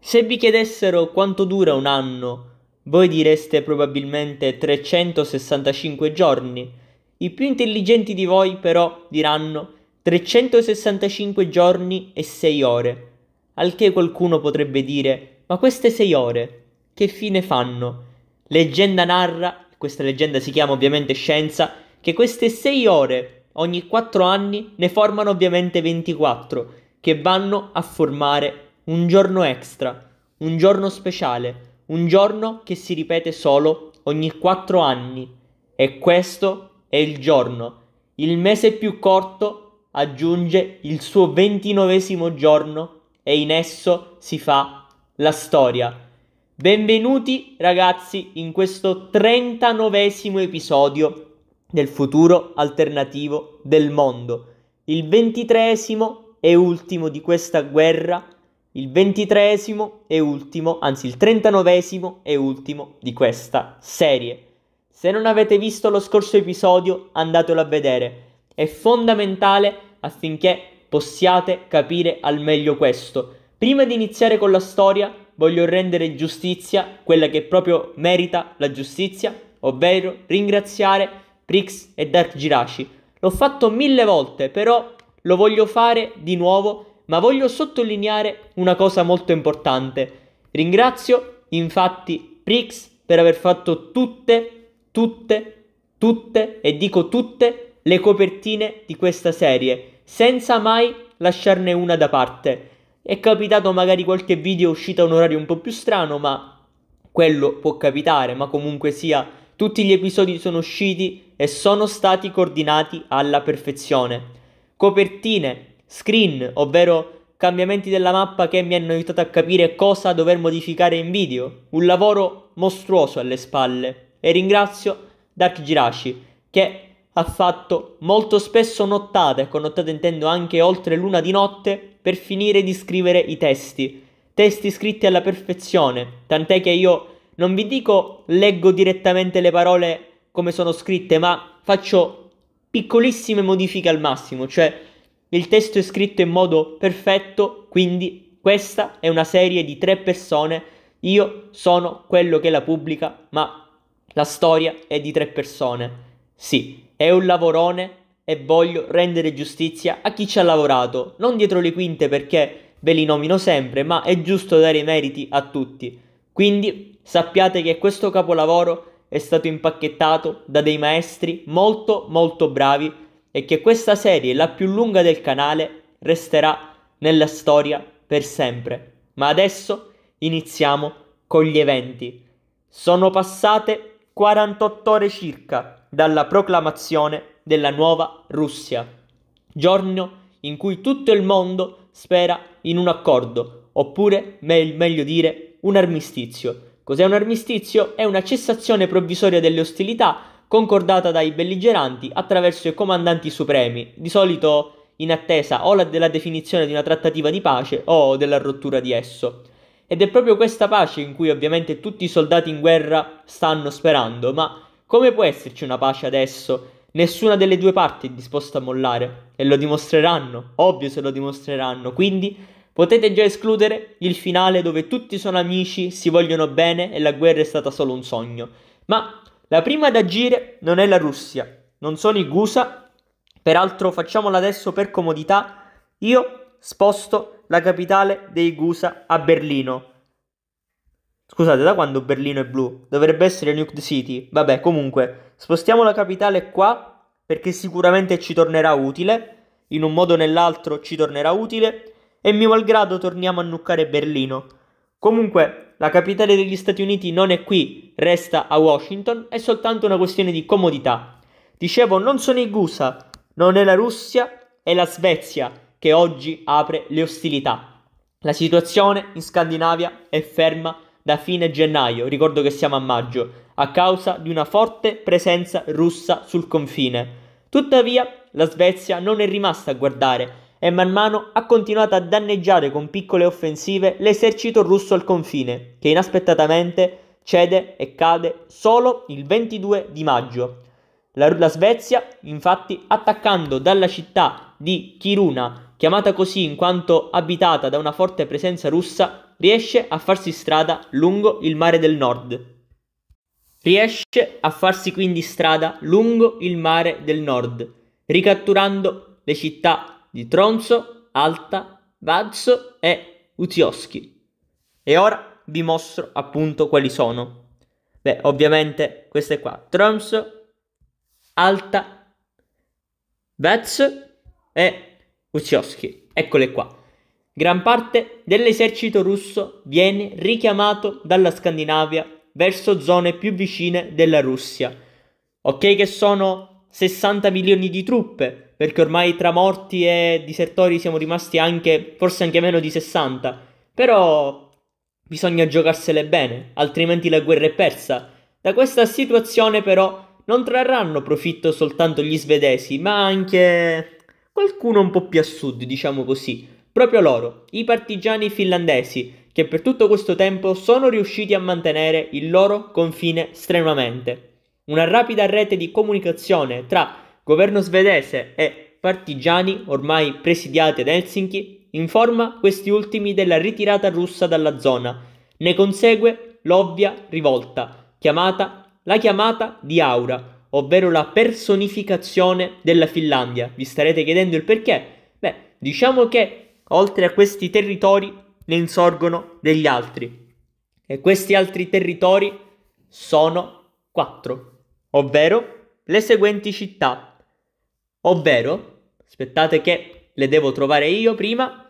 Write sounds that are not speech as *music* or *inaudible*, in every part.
Se vi chiedessero quanto dura un anno, voi direste probabilmente 365 giorni. I più intelligenti di voi però diranno 365 giorni e 6 ore. Al che qualcuno potrebbe dire, ma queste 6 ore, che fine fanno? Leggenda narra, questa leggenda si chiama ovviamente scienza, che queste 6 ore ogni 4 anni ne formano ovviamente 24, che vanno a formare un giorno extra, un giorno speciale, un giorno che si ripete solo ogni 4 anni. E questo è il giorno. Il mese più corto aggiunge il suo 29 giorno e in esso si fa la storia. Benvenuti ragazzi in questo trentanovesimo episodio del futuro alternativo del mondo. Il ventitresimo e ultimo di questa guerra, il ventitresimo e ultimo, anzi il trentanovesimo e ultimo di questa serie. Se non avete visto lo scorso episodio, andatelo a vedere. È fondamentale affinché possiate capire al meglio questo. Prima di iniziare con la storia, voglio rendere giustizia, quella che proprio merita la giustizia, ovvero ringraziare Prix e Dark Girashi. L'ho fatto mille volte, però lo voglio fare di nuovo, ma voglio sottolineare una cosa molto importante. Ringrazio infatti Prix per aver fatto tutte, tutte, tutte, e dico tutte, le copertine di questa serie, senza mai lasciarne una da parte. È capitato magari qualche video uscito a un orario un po' più strano, ma quello può capitare, ma comunque sia tutti gli episodi sono usciti e sono stati coordinati alla perfezione. Copertine, screen, ovvero cambiamenti della mappa che mi hanno aiutato a capire cosa dover modificare in video. Un lavoro mostruoso alle spalle. E ringrazio Dark Girashi che ha fatto molto spesso nottate, con nottate intendo anche oltre l'una di notte, per finire di scrivere i testi. Testi scritti alla perfezione, tant'è che io non vi dico leggo direttamente le parole come sono scritte, ma faccio piccolissime modifiche al massimo, cioè il testo è scritto in modo perfetto, quindi questa è una serie di tre persone, io sono quello che la pubblica, ma la storia è di tre persone. Sì, è un lavorone e voglio rendere giustizia a chi ci ha lavorato, non dietro le quinte perché ve li nomino sempre, ma è giusto dare i meriti a tutti. Quindi sappiate che questo capolavoro è stato impacchettato da dei maestri molto molto bravi e che questa serie, la più lunga del canale, resterà nella storia per sempre. Ma adesso iniziamo con gli eventi. Sono passate 48 ore circa dalla proclamazione della nuova Russia, giorno in cui tutto il mondo spera in un accordo, oppure meglio dire un armistizio Cos'è un armistizio? È una cessazione provvisoria delle ostilità concordata dai belligeranti attraverso i comandanti supremi, di solito in attesa o della definizione di una trattativa di pace o della rottura di esso. Ed è proprio questa pace in cui ovviamente tutti i soldati in guerra stanno sperando, ma come può esserci una pace adesso? Nessuna delle due parti è disposta a mollare e lo dimostreranno, ovvio se lo dimostreranno, quindi Potete già escludere il finale dove tutti sono amici, si vogliono bene e la guerra è stata solo un sogno. Ma la prima ad agire non è la Russia, non sono i Gusa, peraltro facciamola adesso per comodità, io sposto la capitale dei Gusa a Berlino. Scusate, da quando Berlino è blu? Dovrebbe essere Nuked City. Vabbè, comunque, spostiamo la capitale qua perché sicuramente ci tornerà utile, in un modo o nell'altro ci tornerà utile e mio malgrado torniamo a nuccare Berlino. Comunque, la capitale degli Stati Uniti non è qui, resta a Washington, è soltanto una questione di comodità. Dicevo, non sono i Gusa, non è la Russia, è la Svezia che oggi apre le ostilità. La situazione in Scandinavia è ferma da fine gennaio, ricordo che siamo a maggio, a causa di una forte presenza russa sul confine. Tuttavia, la Svezia non è rimasta a guardare e man mano ha continuato a danneggiare con piccole offensive l'esercito russo al confine, che inaspettatamente cede e cade solo il 22 di maggio. La, la Svezia, infatti, attaccando dalla città di Kiruna, chiamata così in quanto abitata da una forte presenza russa, riesce a farsi strada lungo il mare del nord. Riesce a farsi quindi strada lungo il mare del nord, ricatturando le città di Tronzo, Alta, Vazzo e Uzioschi. E ora vi mostro appunto quali sono. Beh, ovviamente queste qua, Tronzo, Alta, Vazzo e Uzioschi. Eccole qua. Gran parte dell'esercito russo viene richiamato dalla Scandinavia verso zone più vicine della Russia. Ok che sono 60 milioni di truppe, perché ormai tra morti e disertori siamo rimasti anche, forse anche meno di 60, però bisogna giocarsele bene, altrimenti la guerra è persa. Da questa situazione però non trarranno profitto soltanto gli svedesi, ma anche qualcuno un po' più a sud, diciamo così, proprio loro, i partigiani finlandesi, che per tutto questo tempo sono riusciti a mantenere il loro confine strenuamente. Una rapida rete di comunicazione tra governo svedese e partigiani ormai presidiati ad Helsinki, informa questi ultimi della ritirata russa dalla zona. Ne consegue l'ovvia rivolta, chiamata la chiamata di Aura, ovvero la personificazione della Finlandia. Vi starete chiedendo il perché? Beh, diciamo che oltre a questi territori ne insorgono degli altri. E questi altri territori sono quattro, ovvero le seguenti città Ovvero, aspettate che le devo trovare io prima,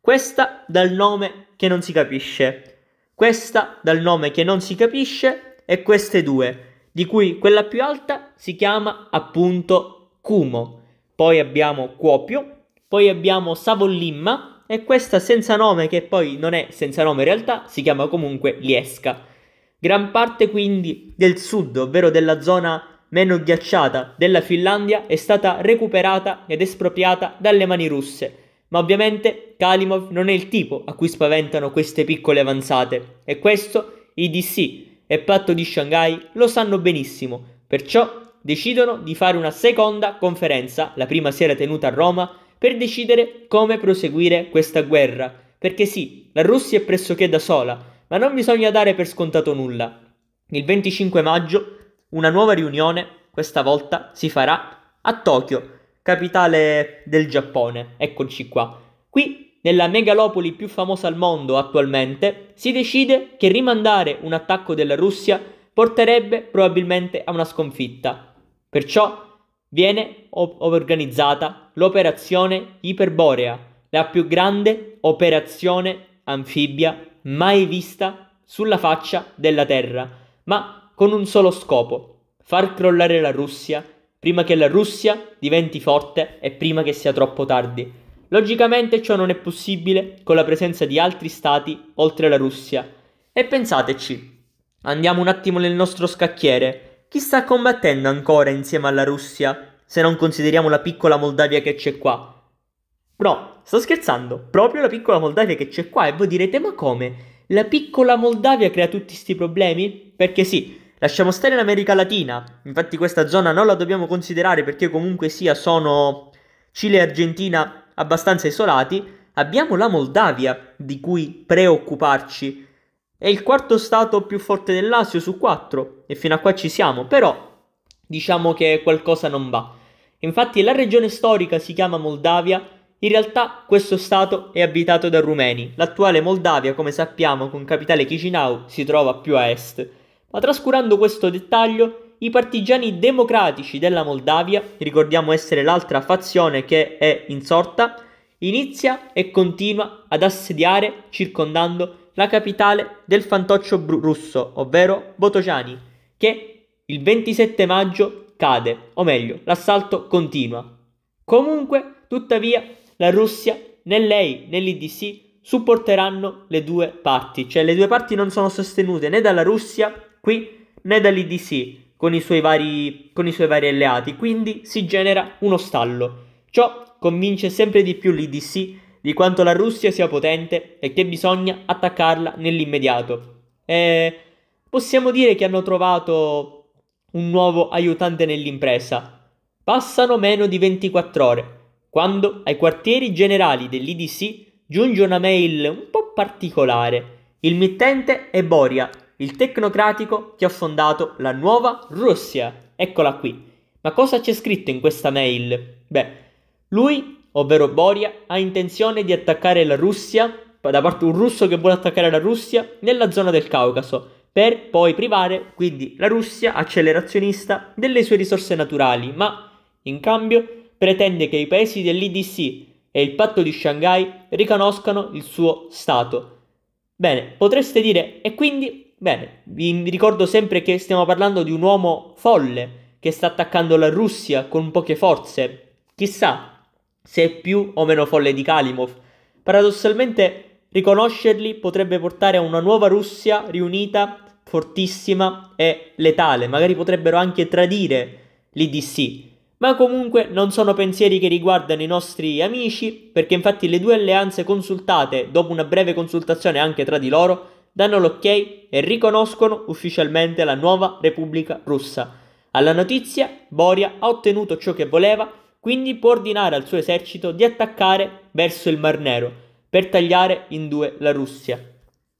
questa dal nome che non si capisce, questa dal nome che non si capisce e queste due, di cui quella più alta si chiama appunto Cumo. Poi abbiamo Cuopio, poi abbiamo Savollimma e questa senza nome che poi non è senza nome in realtà, si chiama comunque Liesca. Gran parte quindi del sud, ovvero della zona meno ghiacciata della Finlandia è stata recuperata ed espropriata dalle mani russe, ma ovviamente Kalimov non è il tipo a cui spaventano queste piccole avanzate e questo IDC e Patto di Shanghai lo sanno benissimo, perciò decidono di fare una seconda conferenza, la prima si era tenuta a Roma, per decidere come proseguire questa guerra, perché sì, la Russia è pressoché da sola, ma non bisogna dare per scontato nulla. Il 25 maggio una nuova riunione, questa volta, si farà a Tokyo, capitale del Giappone. Eccoci qua. Qui, nella megalopoli più famosa al mondo attualmente, si decide che rimandare un attacco della Russia porterebbe probabilmente a una sconfitta. Perciò viene o- organizzata l'operazione Iperborea, la più grande operazione anfibia mai vista sulla faccia della Terra, ma con un solo scopo, far crollare la Russia prima che la Russia diventi forte e prima che sia troppo tardi. Logicamente ciò non è possibile con la presenza di altri stati oltre la Russia. E pensateci, andiamo un attimo nel nostro scacchiere, chi sta combattendo ancora insieme alla Russia, se non consideriamo la piccola Moldavia che c'è qua? No, sto scherzando, proprio la piccola Moldavia che c'è qua e voi direte ma come? La piccola Moldavia crea tutti questi problemi? Perché sì, Lasciamo stare l'America Latina, infatti questa zona non la dobbiamo considerare perché comunque sia sono Cile e Argentina abbastanza isolati. Abbiamo la Moldavia di cui preoccuparci. È il quarto stato più forte dell'Asia su quattro e fino a qua ci siamo, però diciamo che qualcosa non va. Infatti la regione storica si chiama Moldavia, in realtà questo stato è abitato da rumeni. L'attuale Moldavia, come sappiamo, con capitale Chisinau, si trova più a est. Ma trascurando questo dettaglio, i partigiani democratici della Moldavia, ricordiamo essere l'altra fazione che è insorta, inizia e continua ad assediare, circondando la capitale del fantoccio br- russo, ovvero Botogiani, che il 27 maggio cade, o meglio, l'assalto continua. Comunque, tuttavia, la Russia né lei né l'IDC supporteranno le due parti, cioè le due parti non sono sostenute né dalla Russia qui né dall'IDC con i suoi vari, con i suoi vari alleati, quindi si genera uno stallo. Ciò convince sempre di più l'IDC di quanto la Russia sia potente e che bisogna attaccarla nell'immediato. E eh, possiamo dire che hanno trovato un nuovo aiutante nell'impresa. Passano meno di 24 ore, quando ai quartieri generali dell'IDC giunge una mail un po' particolare. Il mittente è Boria, il tecnocratico che ha fondato la nuova Russia. Eccola qui. Ma cosa c'è scritto in questa mail? Beh, lui, ovvero Boria, ha intenzione di attaccare la Russia, da parte un russo che vuole attaccare la Russia, nella zona del Caucaso, per poi privare quindi la Russia accelerazionista delle sue risorse naturali, ma in cambio pretende che i paesi dell'IDC e il patto di Shanghai riconoscano il suo Stato. Bene, potreste dire, e quindi Bene, vi ricordo sempre che stiamo parlando di un uomo folle che sta attaccando la Russia con poche forze. Chissà se è più o meno folle di Kalimov. Paradossalmente, riconoscerli potrebbe portare a una nuova Russia riunita, fortissima e letale. Magari potrebbero anche tradire l'IDC. Ma comunque non sono pensieri che riguardano i nostri amici, perché infatti le due alleanze consultate, dopo una breve consultazione anche tra di loro, danno l'ok e riconoscono ufficialmente la nuova Repubblica russa. Alla notizia, Boria ha ottenuto ciò che voleva, quindi può ordinare al suo esercito di attaccare verso il Mar Nero per tagliare in due la Russia.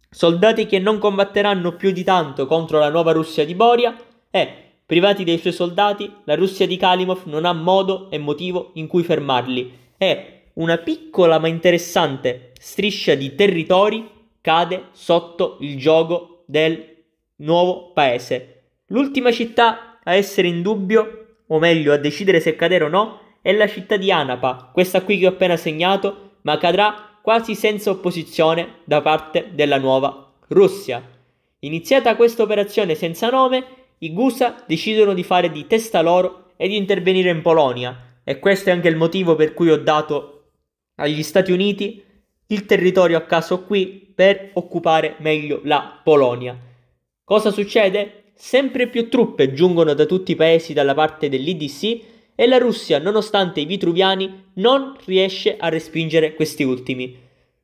Soldati che non combatteranno più di tanto contro la nuova Russia di Boria e, privati dei suoi soldati, la Russia di Kalimov non ha modo e motivo in cui fermarli. È una piccola ma interessante striscia di territori cade sotto il gioco del nuovo paese. L'ultima città a essere in dubbio, o meglio a decidere se cadere o no, è la città di Anapa, questa qui che ho appena segnato, ma cadrà quasi senza opposizione da parte della nuova Russia. Iniziata questa operazione senza nome, i Gusa decidono di fare di testa loro e di intervenire in Polonia, e questo è anche il motivo per cui ho dato agli Stati Uniti il territorio a caso qui per occupare meglio la Polonia. Cosa succede? Sempre più truppe giungono da tutti i paesi dalla parte dell'IDC e la Russia, nonostante i vitruviani, non riesce a respingere questi ultimi.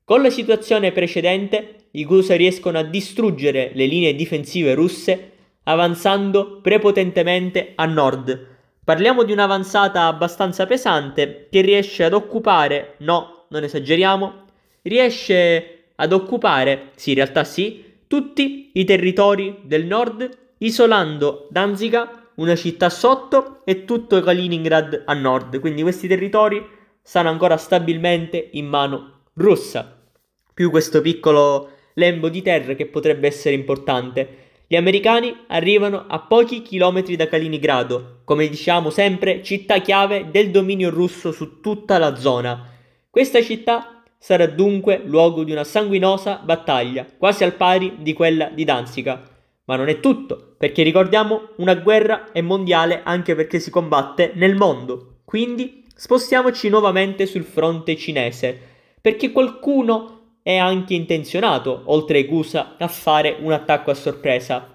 Con la situazione precedente, i Gusa riescono a distruggere le linee difensive russe avanzando prepotentemente a nord. Parliamo di un'avanzata abbastanza pesante che riesce ad occupare, no, non esageriamo, riesce ad occupare, sì in realtà sì, tutti i territori del nord, isolando Danzica, una città sotto, e tutto Kaliningrad a nord. Quindi questi territori stanno ancora stabilmente in mano russa, più questo piccolo lembo di terra che potrebbe essere importante. Gli americani arrivano a pochi chilometri da Kaliningrado, come diciamo sempre città chiave del dominio russo su tutta la zona. Questa città sarà dunque luogo di una sanguinosa battaglia, quasi al pari di quella di Danzica. Ma non è tutto, perché ricordiamo una guerra è mondiale anche perché si combatte nel mondo. Quindi spostiamoci nuovamente sul fronte cinese, perché qualcuno è anche intenzionato, oltre ai Gusa, a fare un attacco a sorpresa.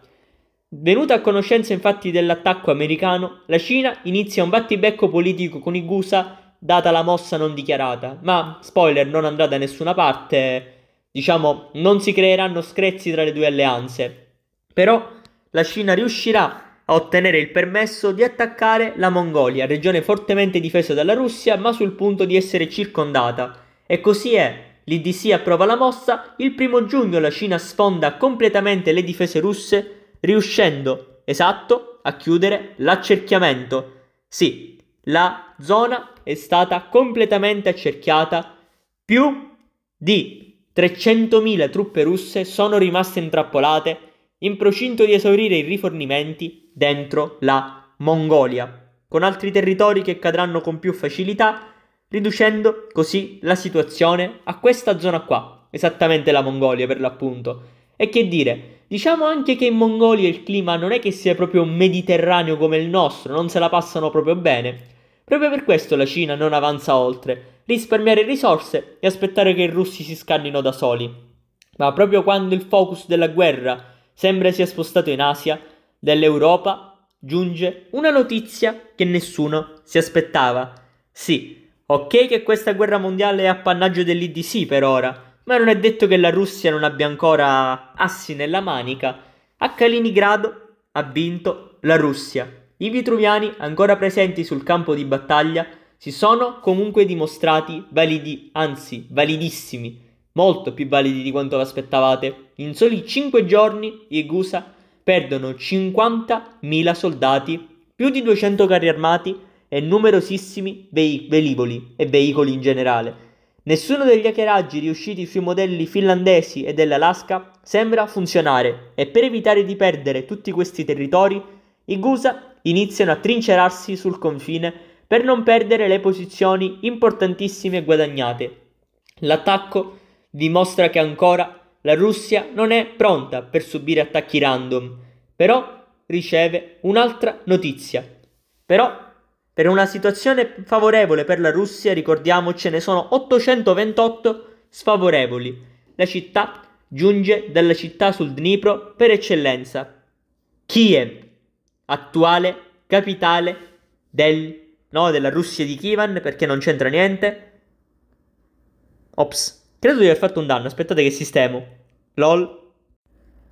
Venuta a conoscenza infatti dell'attacco americano, la Cina inizia un battibecco politico con i Gusa data la mossa non dichiarata, ma spoiler non andrà da nessuna parte, diciamo non si creeranno screzzi tra le due alleanze. Però la Cina riuscirà a ottenere il permesso di attaccare la Mongolia, regione fortemente difesa dalla Russia ma sul punto di essere circondata. E così è, l'IDC approva la mossa, il primo giugno la Cina sfonda completamente le difese russe, riuscendo, esatto, a chiudere l'accerchiamento. Sì, la zona è stata completamente accerchiata, più di 300.000 truppe russe sono rimaste intrappolate in procinto di esaurire i rifornimenti dentro la Mongolia, con altri territori che cadranno con più facilità, riducendo così la situazione a questa zona qua, esattamente la Mongolia per l'appunto. E che dire, Diciamo anche che in Mongolia il clima non è che sia proprio mediterraneo come il nostro, non se la passano proprio bene. Proprio per questo la Cina non avanza oltre, risparmiare risorse e aspettare che i russi si scannino da soli. Ma proprio quando il focus della guerra sembra sia spostato in Asia, dall'Europa giunge una notizia che nessuno si aspettava. Sì, ok che questa guerra mondiale è appannaggio dell'IDC per ora, ma non è detto che la Russia non abbia ancora assi nella manica. A Kaliningrado ha vinto la Russia. I vitruviani, ancora presenti sul campo di battaglia, si sono comunque dimostrati validi, anzi validissimi, molto più validi di quanto vi aspettavate. In soli 5 giorni i Gusa perdono 50.000 soldati, più di 200 carri armati e numerosissimi vei- velivoli e veicoli in generale. Nessuno degli hackeraggi riusciti sui modelli finlandesi e dell'Alaska sembra funzionare e per evitare di perdere tutti questi territori, i Gusa iniziano a trincerarsi sul confine per non perdere le posizioni importantissime guadagnate. L'attacco dimostra che ancora la Russia non è pronta per subire attacchi random, però riceve un'altra notizia. Però per una situazione favorevole per la Russia, ricordiamo, ce ne sono 828 sfavorevoli. La città giunge dalla città sul Dnipro per eccellenza, Kiev attuale capitale del, no, della Russia di Kivan perché non c'entra niente. Ops, credo di aver fatto un danno, aspettate che sistemo. LOL.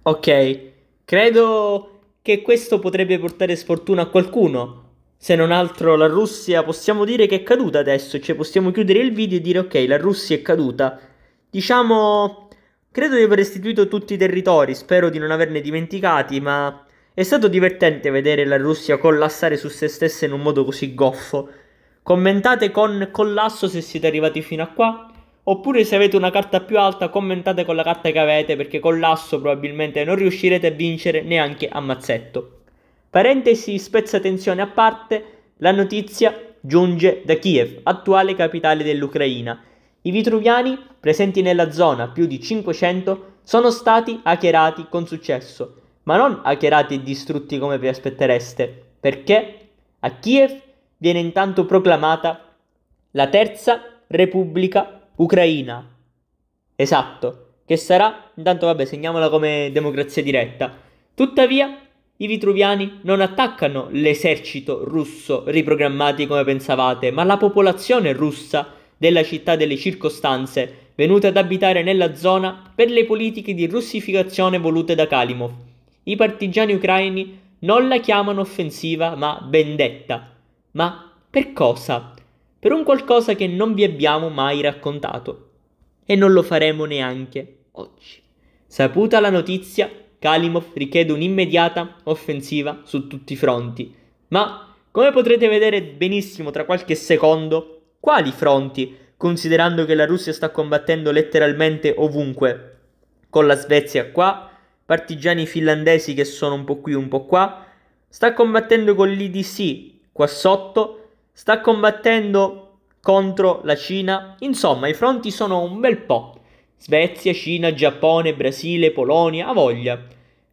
Ok, credo che questo potrebbe portare sfortuna a qualcuno. Se non altro la Russia possiamo dire che è caduta adesso, cioè possiamo chiudere il video e dire ok, la Russia è caduta. Diciamo, credo di aver restituito tutti i territori, spero di non averne dimenticati, ma è stato divertente vedere la Russia collassare su se stessa in un modo così goffo. Commentate con collasso se siete arrivati fino a qua. Oppure se avete una carta più alta commentate con la carta che avete perché collasso probabilmente non riuscirete a vincere neanche a mazzetto. Parentesi spezza tensione a parte, la notizia giunge da Kiev, attuale capitale dell'Ucraina. I vitruviani, presenti nella zona più di 500, sono stati hackerati con successo ma non hackerati e distrutti come vi aspettereste, perché a Kiev viene intanto proclamata la terza repubblica ucraina. Esatto, che sarà, intanto vabbè, segniamola come democrazia diretta. Tuttavia, i vitruviani non attaccano l'esercito russo riprogrammati come pensavate, ma la popolazione russa della città delle circostanze, venuta ad abitare nella zona per le politiche di russificazione volute da Kalimov i partigiani ucraini non la chiamano offensiva ma vendetta. Ma per cosa? Per un qualcosa che non vi abbiamo mai raccontato. E non lo faremo neanche oggi. Saputa la notizia, Kalimov richiede un'immediata offensiva su tutti i fronti. Ma, come potrete vedere benissimo tra qualche secondo, quali fronti, considerando che la Russia sta combattendo letteralmente ovunque? Con la Svezia qua, partigiani finlandesi che sono un po' qui, un po' qua. Sta combattendo con l'IDC qua sotto, sta combattendo contro la Cina. Insomma, i fronti sono un bel po'. Svezia, Cina, Giappone, Brasile, Polonia, a voglia.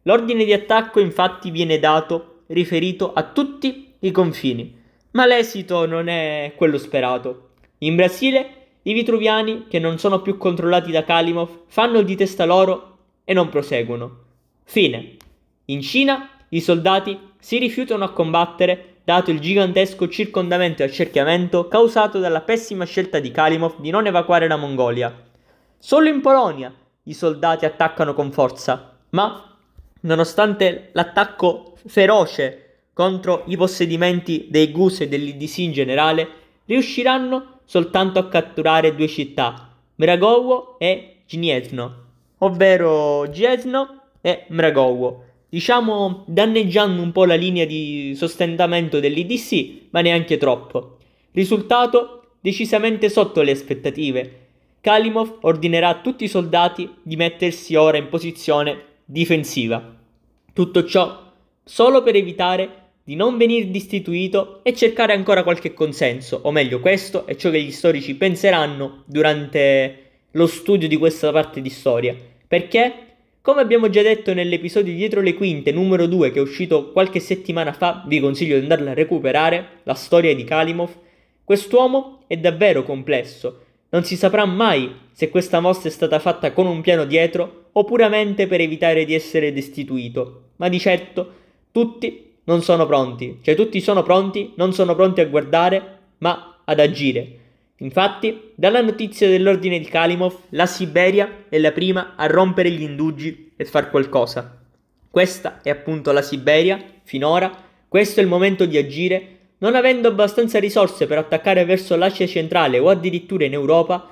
L'ordine di attacco infatti viene dato riferito a tutti i confini, ma l'esito non è quello sperato. In Brasile i vitruviani, che non sono più controllati da Kalimov, fanno di testa loro e non proseguono. Fine. In Cina i soldati si rifiutano a combattere dato il gigantesco circondamento e accerchiamento causato dalla pessima scelta di Kalimov di non evacuare la Mongolia. Solo in Polonia i soldati attaccano con forza, ma nonostante l'attacco feroce contro i possedimenti dei Gus e dell'IDC in generale, riusciranno soltanto a catturare due città, Mragowo e Gniezno, ovvero Gniezno e eh, Mragowo. Diciamo danneggiando un po' la linea di sostentamento dell'IDC, ma neanche troppo. Risultato decisamente sotto le aspettative. Kalimov ordinerà a tutti i soldati di mettersi ora in posizione difensiva. Tutto ciò solo per evitare di non venir destituito e cercare ancora qualche consenso, o meglio questo è ciò che gli storici penseranno durante lo studio di questa parte di storia, perché come abbiamo già detto nell'episodio dietro le quinte numero 2 che è uscito qualche settimana fa, vi consiglio di andarla a recuperare, la storia di Kalimov, quest'uomo è davvero complesso. Non si saprà mai se questa mossa è stata fatta con un piano dietro o puramente per evitare di essere destituito, ma di certo tutti non sono pronti, cioè tutti sono pronti, non sono pronti a guardare, ma ad agire. Infatti, dalla notizia dell'ordine di Kalimov, la Siberia è la prima a rompere gli indugi e far qualcosa. Questa è appunto la Siberia, finora, questo è il momento di agire, non avendo abbastanza risorse per attaccare verso l'Asia centrale o addirittura in Europa,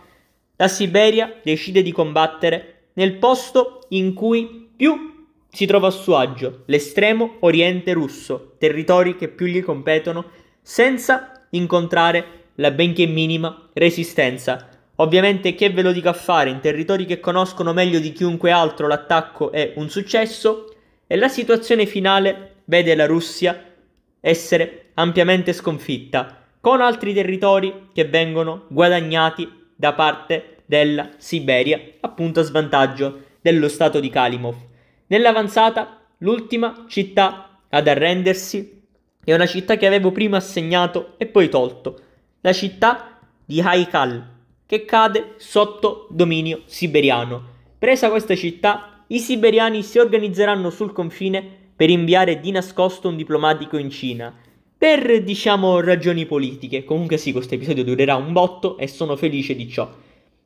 la Siberia decide di combattere nel posto in cui più si trova a suo agio, l'estremo oriente russo, territori che più gli competono, senza incontrare la benché minima, resistenza. Ovviamente che ve lo dico a fare, in territori che conoscono meglio di chiunque altro l'attacco è un successo e la situazione finale vede la Russia essere ampiamente sconfitta, con altri territori che vengono guadagnati da parte della Siberia, appunto a svantaggio dello stato di Kalimov. Nell'avanzata, l'ultima città ad arrendersi è una città che avevo prima assegnato e poi tolto, la città di Haikal, che cade sotto dominio siberiano. Presa questa città, i siberiani si organizzeranno sul confine per inviare di nascosto un diplomatico in Cina. Per, diciamo, ragioni politiche. Comunque sì, questo episodio durerà un botto e sono felice di ciò.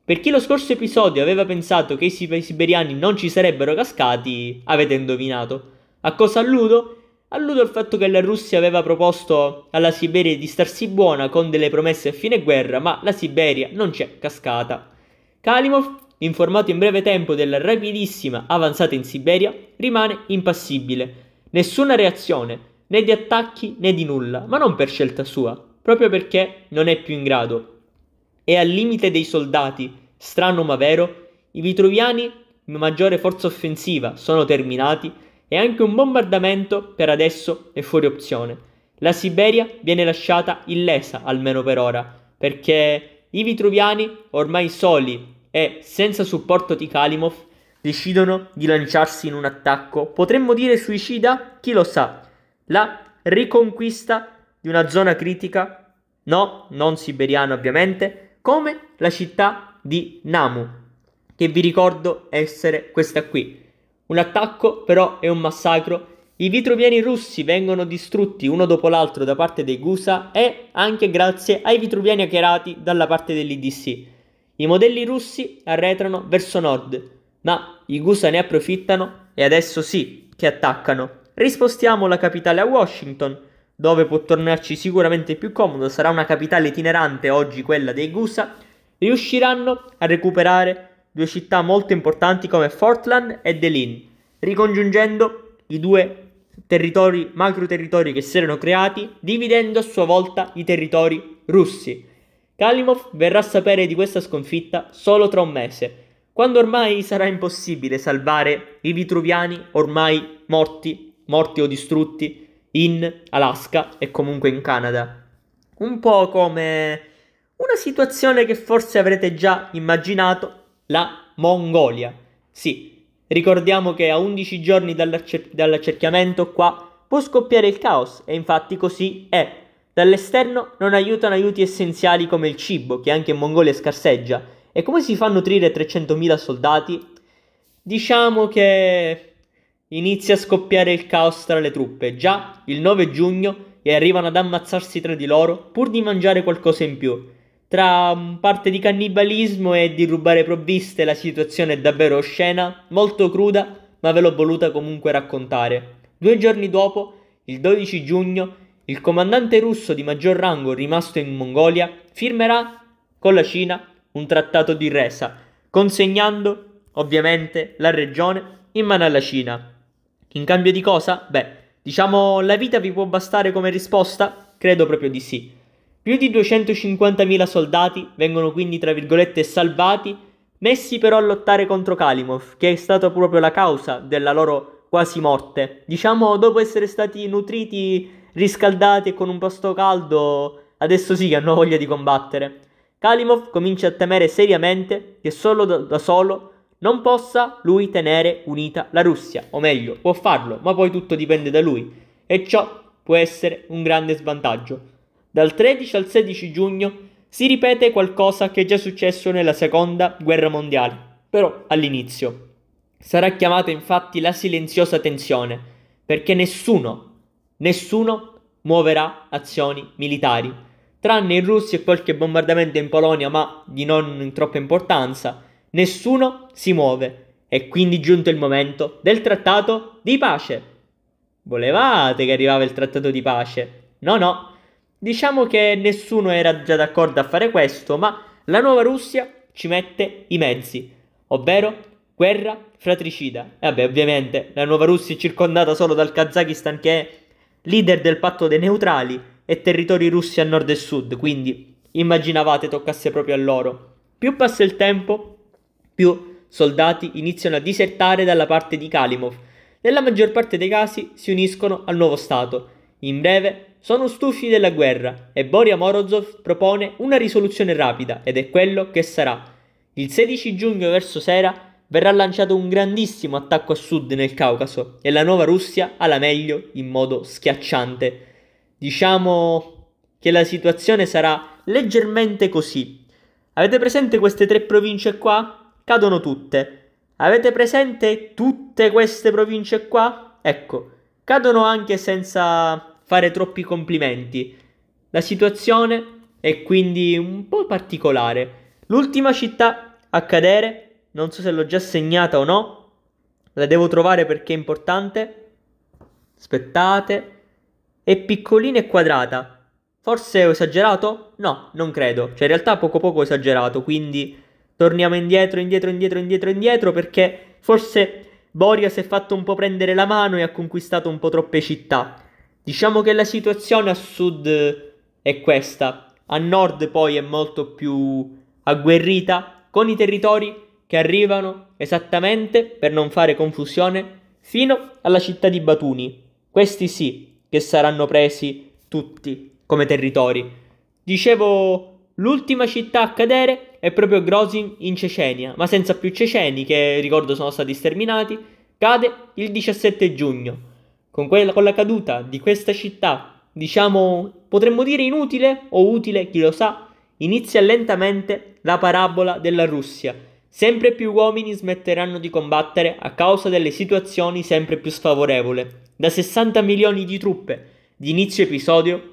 Per chi lo scorso episodio aveva pensato che i siberiani non ci sarebbero cascati, avete indovinato. A cosa alludo? alludo al fatto che la Russia aveva proposto alla Siberia di starsi buona con delle promesse a fine guerra, ma la Siberia non c'è cascata. Kalimov, informato in breve tempo della rapidissima avanzata in Siberia, rimane impassibile. Nessuna reazione, né di attacchi né di nulla, ma non per scelta sua, proprio perché non è più in grado. E al limite dei soldati, strano ma vero, i vitroviani, maggiore forza offensiva, sono terminati e anche un bombardamento per adesso è fuori opzione. La Siberia viene lasciata illesa, almeno per ora, perché i vitruviani, ormai soli e senza supporto di Kalimov, decidono di lanciarsi in un attacco, potremmo dire suicida, chi lo sa, la riconquista di una zona critica, no, non siberiana ovviamente, come la città di Namu, che vi ricordo essere questa qui, un attacco però è un massacro. I vitropiani russi vengono distrutti uno dopo l'altro da parte dei Gusa e anche grazie ai vitropiani accherati dalla parte dell'IDC. I modelli russi arretrano verso nord, ma i Gusa ne approfittano e adesso sì che attaccano. Rispostiamo la capitale a Washington, dove può tornarci sicuramente più comodo, sarà una capitale itinerante oggi quella dei Gusa, riusciranno a recuperare due città molto importanti come Fortland e Delin, ricongiungendo i due territori, macro territori che si erano creati, dividendo a sua volta i territori russi. Kalimov verrà a sapere di questa sconfitta solo tra un mese, quando ormai sarà impossibile salvare i vitruviani ormai morti, morti o distrutti in Alaska e comunque in Canada. Un po' come una situazione che forse avrete già immaginato la Mongolia. Sì, ricordiamo che a 11 giorni dall'accer- dall'accerchiamento qua può scoppiare il caos e infatti così è. Dall'esterno non aiutano aiuti essenziali come il cibo, che anche in Mongolia scarseggia. E come si fa a nutrire 300.000 soldati? Diciamo che inizia a scoppiare il caos tra le truppe. Già il 9 giugno e arrivano ad ammazzarsi tra di loro pur di mangiare qualcosa in più. Tra mm, parte di cannibalismo e di rubare provviste la situazione è davvero oscena, molto cruda, ma ve l'ho voluta comunque raccontare. Due giorni dopo, il 12 giugno, il comandante russo di maggior rango rimasto in Mongolia firmerà con la Cina un trattato di resa, consegnando ovviamente la regione in mano alla Cina. In cambio di cosa? Beh, diciamo la vita vi può bastare come risposta? Credo proprio di sì. Più di 250.000 soldati vengono quindi, tra virgolette, salvati, messi però a lottare contro Kalimov, che è stata proprio la causa della loro quasi morte. Diciamo, dopo essere stati nutriti, riscaldati e con un posto caldo, adesso sì che hanno voglia di combattere. Kalimov comincia a temere seriamente che solo da, da solo non possa lui tenere unita la Russia, o meglio, può farlo, ma poi tutto dipende da lui, e ciò può essere un grande svantaggio. Dal 13 al 16 giugno si ripete qualcosa che è già successo nella seconda guerra mondiale, però all'inizio. Sarà chiamata infatti la silenziosa tensione, perché nessuno, nessuno muoverà azioni militari, tranne in Russia e qualche bombardamento in Polonia, ma di non troppa importanza, nessuno si muove. E quindi giunto il momento del trattato di pace. Volevate che arrivava il trattato di pace? No, no, Diciamo che nessuno era già d'accordo a fare questo, ma la nuova Russia ci mette i mezzi, ovvero guerra fratricida. E vabbè, ovviamente la nuova Russia è circondata solo dal Kazakistan che è leader del patto dei neutrali e territori russi a nord e sud, quindi immaginavate toccasse proprio a loro. Più passa il tempo, più soldati iniziano a disertare dalla parte di Kalimov. Nella maggior parte dei casi si uniscono al nuovo Stato. In breve sono stufi della guerra e Boria Morozov propone una risoluzione rapida ed è quello che sarà. Il 16 giugno verso sera verrà lanciato un grandissimo attacco a sud nel Caucaso e la nuova Russia ha la meglio in modo schiacciante. Diciamo che la situazione sarà leggermente così. Avete presente queste tre province qua? Cadono tutte. Avete presente tutte queste province qua? Ecco, cadono anche senza fare troppi complimenti. La situazione è quindi un po' particolare. L'ultima città a cadere, non so se l'ho già segnata o no, la devo trovare perché è importante. Aspettate. È piccolina e quadrata. Forse ho esagerato? No, non credo. Cioè in realtà poco poco ho esagerato, quindi torniamo indietro, indietro, indietro, indietro, indietro perché forse Boria si è fatto un po' prendere la mano e ha conquistato un po' troppe città. Diciamo che la situazione a sud eh, è questa, a nord poi è molto più agguerrita con i territori che arrivano esattamente, per non fare confusione, fino alla città di Batuni. Questi sì che saranno presi tutti come territori. Dicevo, l'ultima città a cadere è proprio Grozin in Cecenia, ma senza più ceceni che ricordo sono stati sterminati, cade il 17 giugno con, quella, con la caduta di questa città, diciamo, potremmo dire inutile o utile, chi lo sa, inizia lentamente la parabola della Russia. Sempre più uomini smetteranno di combattere a causa delle situazioni sempre più sfavorevole. Da 60 milioni di truppe di inizio episodio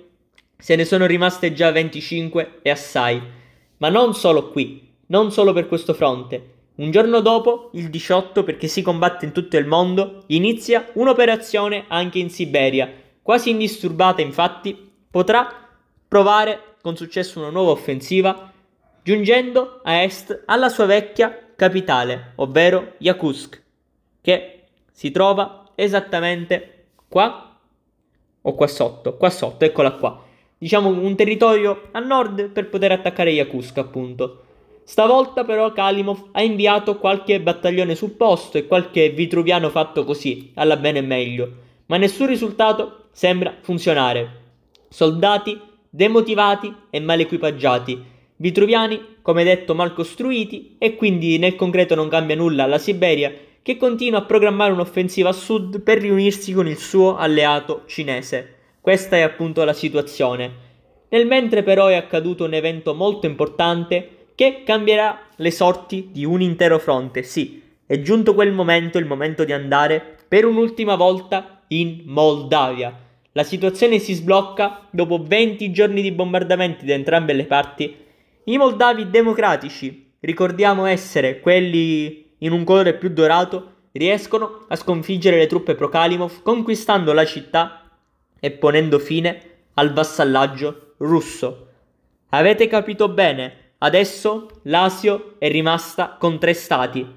se ne sono rimaste già 25 e assai. Ma non solo qui, non solo per questo fronte. Un giorno dopo, il 18, perché si combatte in tutto il mondo, inizia un'operazione anche in Siberia. Quasi indisturbata, infatti, potrà provare con successo una nuova offensiva, giungendo a est alla sua vecchia capitale, ovvero Yakutsk, che si trova esattamente qua o qua sotto, qua sotto, eccola qua. Diciamo un territorio a nord per poter attaccare Yakutsk, appunto. Stavolta però Kalimov ha inviato qualche battaglione sul posto e qualche vitruviano fatto così, alla bene meglio, ma nessun risultato sembra funzionare. Soldati demotivati e mal equipaggiati, vitruviani come detto mal costruiti e quindi nel concreto non cambia nulla alla Siberia che continua a programmare un'offensiva a sud per riunirsi con il suo alleato cinese. Questa è appunto la situazione. Nel mentre però è accaduto un evento molto importante che cambierà le sorti di un intero fronte. Sì, è giunto quel momento, il momento di andare per un'ultima volta in Moldavia. La situazione si sblocca dopo 20 giorni di bombardamenti da entrambe le parti. I moldavi democratici, ricordiamo essere quelli in un colore più dorato, riescono a sconfiggere le truppe pro Kalimov conquistando la città e ponendo fine al vassallaggio russo. Avete capito bene? Adesso l'Asio è rimasta con tre stati.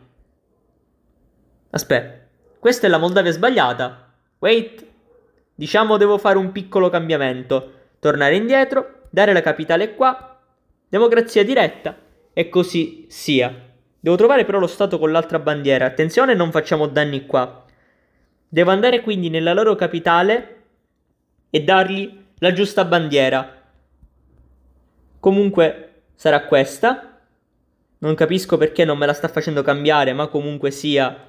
Aspetta, questa è la Moldavia sbagliata. Wait, diciamo devo fare un piccolo cambiamento. Tornare indietro, dare la capitale qua, democrazia diretta e così sia. Devo trovare però lo stato con l'altra bandiera. Attenzione, non facciamo danni qua. Devo andare quindi nella loro capitale e dargli la giusta bandiera. Comunque sarà questa. Non capisco perché non me la sta facendo cambiare, ma comunque sia...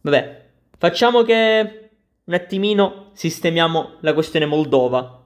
Vabbè, facciamo che un attimino sistemiamo la questione Moldova.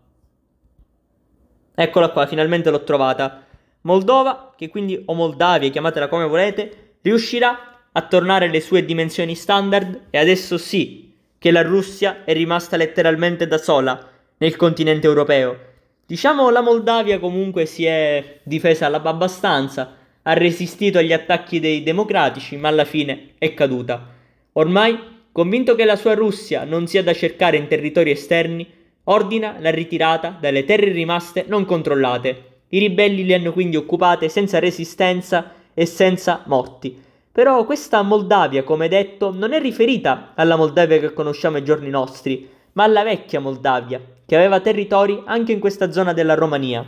Eccola qua, finalmente l'ho trovata. Moldova, che quindi o Moldavia, chiamatela come volete, riuscirà a tornare alle sue dimensioni standard e adesso sì che la Russia è rimasta letteralmente da sola nel continente europeo Diciamo la Moldavia comunque si è difesa abbastanza, ha resistito agli attacchi dei democratici, ma alla fine è caduta. Ormai, convinto che la sua Russia non sia da cercare in territori esterni, ordina la ritirata dalle terre rimaste non controllate. I ribelli le hanno quindi occupate senza resistenza e senza morti. Però questa Moldavia, come detto, non è riferita alla Moldavia che conosciamo ai giorni nostri, ma alla vecchia Moldavia, che aveva territori anche in questa zona della Romania.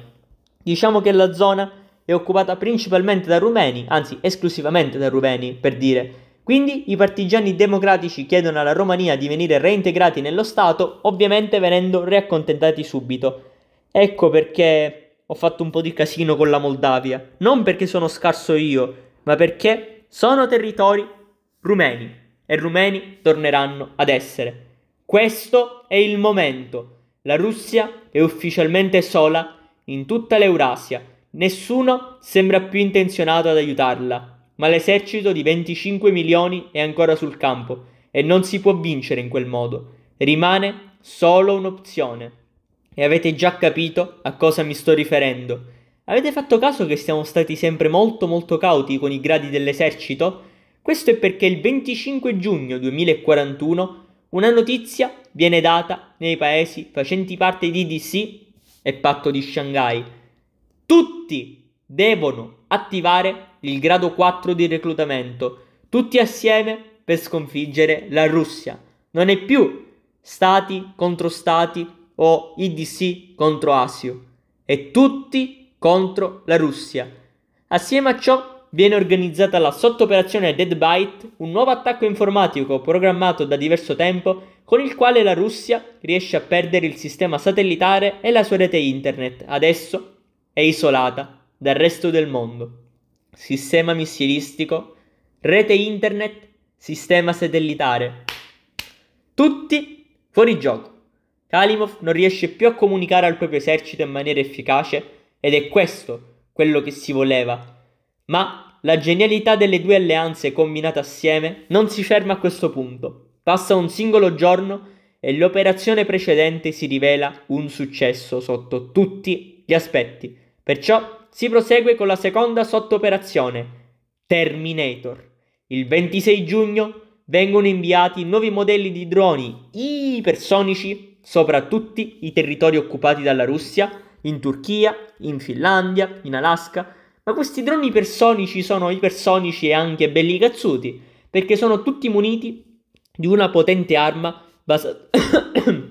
Diciamo che la zona è occupata principalmente da rumeni, anzi esclusivamente da rumeni per dire. Quindi i partigiani democratici chiedono alla Romania di venire reintegrati nello Stato, ovviamente venendo riaccontentati subito. Ecco perché ho fatto un po' di casino con la Moldavia. Non perché sono scarso io, ma perché sono territori rumeni e rumeni torneranno ad essere. Questo è il momento. La Russia è ufficialmente sola in tutta l'Eurasia. Nessuno sembra più intenzionato ad aiutarla, ma l'esercito di 25 milioni è ancora sul campo e non si può vincere in quel modo. Rimane solo un'opzione. E avete già capito a cosa mi sto riferendo. Avete fatto caso che siamo stati sempre molto molto cauti con i gradi dell'esercito? Questo è perché il 25 giugno 2041 una notizia viene data nei paesi facenti parte di DC e Patto di Shanghai. Tutti devono attivare il grado 4 di reclutamento, tutti assieme per sconfiggere la Russia. Non è più stati contro stati o IDC contro ASIO, è tutti contro la Russia. Assieme a ciò viene organizzata la sottooperazione Dead Byte, un nuovo attacco informatico programmato da diverso tempo con il quale la Russia riesce a perdere il sistema satellitare e la sua rete internet. Adesso è isolata dal resto del mondo. Sistema missilistico, rete internet, sistema satellitare. Tutti fuori gioco. Kalimov non riesce più a comunicare al proprio esercito in maniera efficace ed è questo quello che si voleva ma la genialità delle due alleanze combinate assieme non si ferma a questo punto. Passa un singolo giorno e l'operazione precedente si rivela un successo sotto tutti gli aspetti. Perciò si prosegue con la seconda sottooperazione, Terminator. Il 26 giugno vengono inviati nuovi modelli di droni ipersonici sopra tutti i territori occupati dalla Russia, in Turchia, in Finlandia, in Alaska ma questi droni ipersonici sono ipersonici e anche belli cazzuti, perché sono tutti muniti di una potente arma basa- *coughs*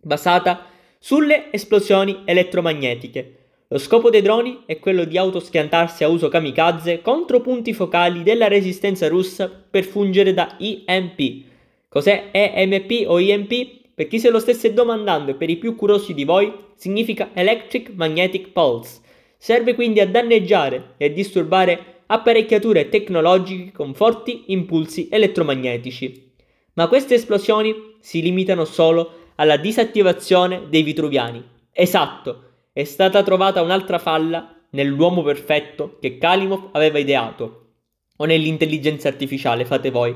basata sulle esplosioni elettromagnetiche. Lo scopo dei droni è quello di autoschiantarsi a uso kamikaze contro punti focali della resistenza russa per fungere da EMP. Cos'è EMP o EMP? Per chi se lo stesse domandando e per i più curiosi di voi, significa Electric Magnetic Pulse, Serve quindi a danneggiare e disturbare apparecchiature tecnologiche con forti impulsi elettromagnetici. Ma queste esplosioni si limitano solo alla disattivazione dei vitruviani. Esatto, è stata trovata un'altra falla nell'uomo perfetto che Kalimov aveva ideato, o nell'intelligenza artificiale, fate voi.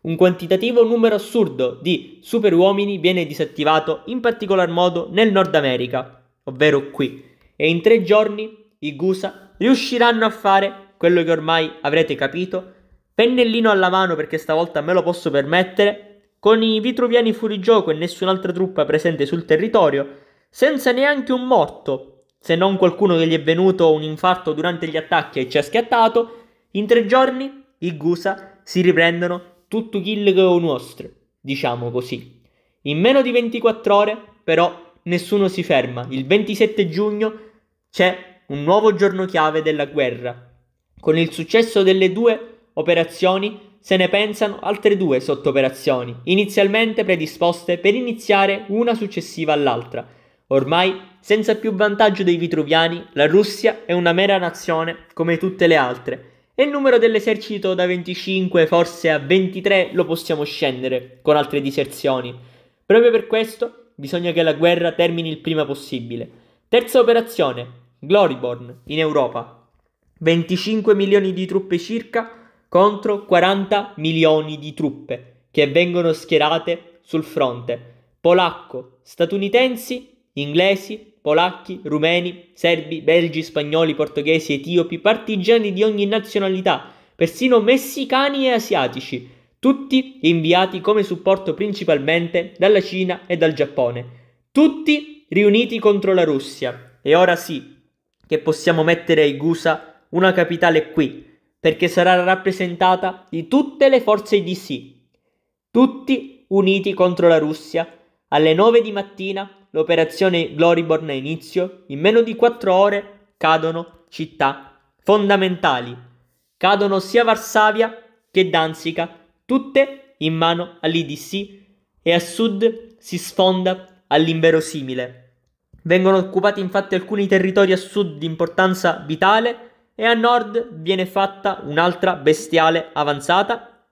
Un quantitativo numero assurdo di superuomini viene disattivato in particolar modo nel Nord America, ovvero qui, e in tre giorni i Gusa riusciranno a fare quello che ormai avrete capito, pennellino alla mano perché stavolta me lo posso permettere, con i vitruviani gioco e nessun'altra truppa presente sul territorio, senza neanche un morto, se non qualcuno che gli è venuto un infarto durante gli attacchi e ci ha schiattato, in tre giorni i Gusa si riprendono tutto quello che è nostro, diciamo così. In meno di 24 ore, però, nessuno si ferma. Il 27 giugno c'è un nuovo giorno chiave della guerra. Con il successo delle due operazioni se ne pensano altre due sottooperazioni, inizialmente predisposte per iniziare una successiva all'altra. Ormai, senza più vantaggio dei vitruviani, la Russia è una mera nazione come tutte le altre e il numero dell'esercito da 25 forse a 23 lo possiamo scendere con altre diserzioni. Proprio per questo bisogna che la guerra termini il prima possibile. Terza operazione, Gloryborn in Europa. 25 milioni di truppe circa contro 40 milioni di truppe che vengono schierate sul fronte polacco, statunitensi, inglesi, polacchi, rumeni, serbi, belgi, spagnoli, portoghesi, etiopi, partigiani di ogni nazionalità, persino messicani e asiatici, tutti inviati come supporto principalmente dalla Cina e dal Giappone, tutti riuniti contro la Russia. E ora sì, che possiamo mettere a Igusa una capitale qui, perché sarà rappresentata di tutte le forze di sì, tutti uniti contro la Russia. Alle 9 di mattina l'operazione Gloryborn ha inizio, in meno di 4 ore cadono città fondamentali, cadono sia Varsavia che Danzica, tutte in mano all'IDC e a sud si sfonda all'inverosimile. Vengono occupati infatti alcuni territori a sud di importanza vitale e a nord viene fatta un'altra bestiale avanzata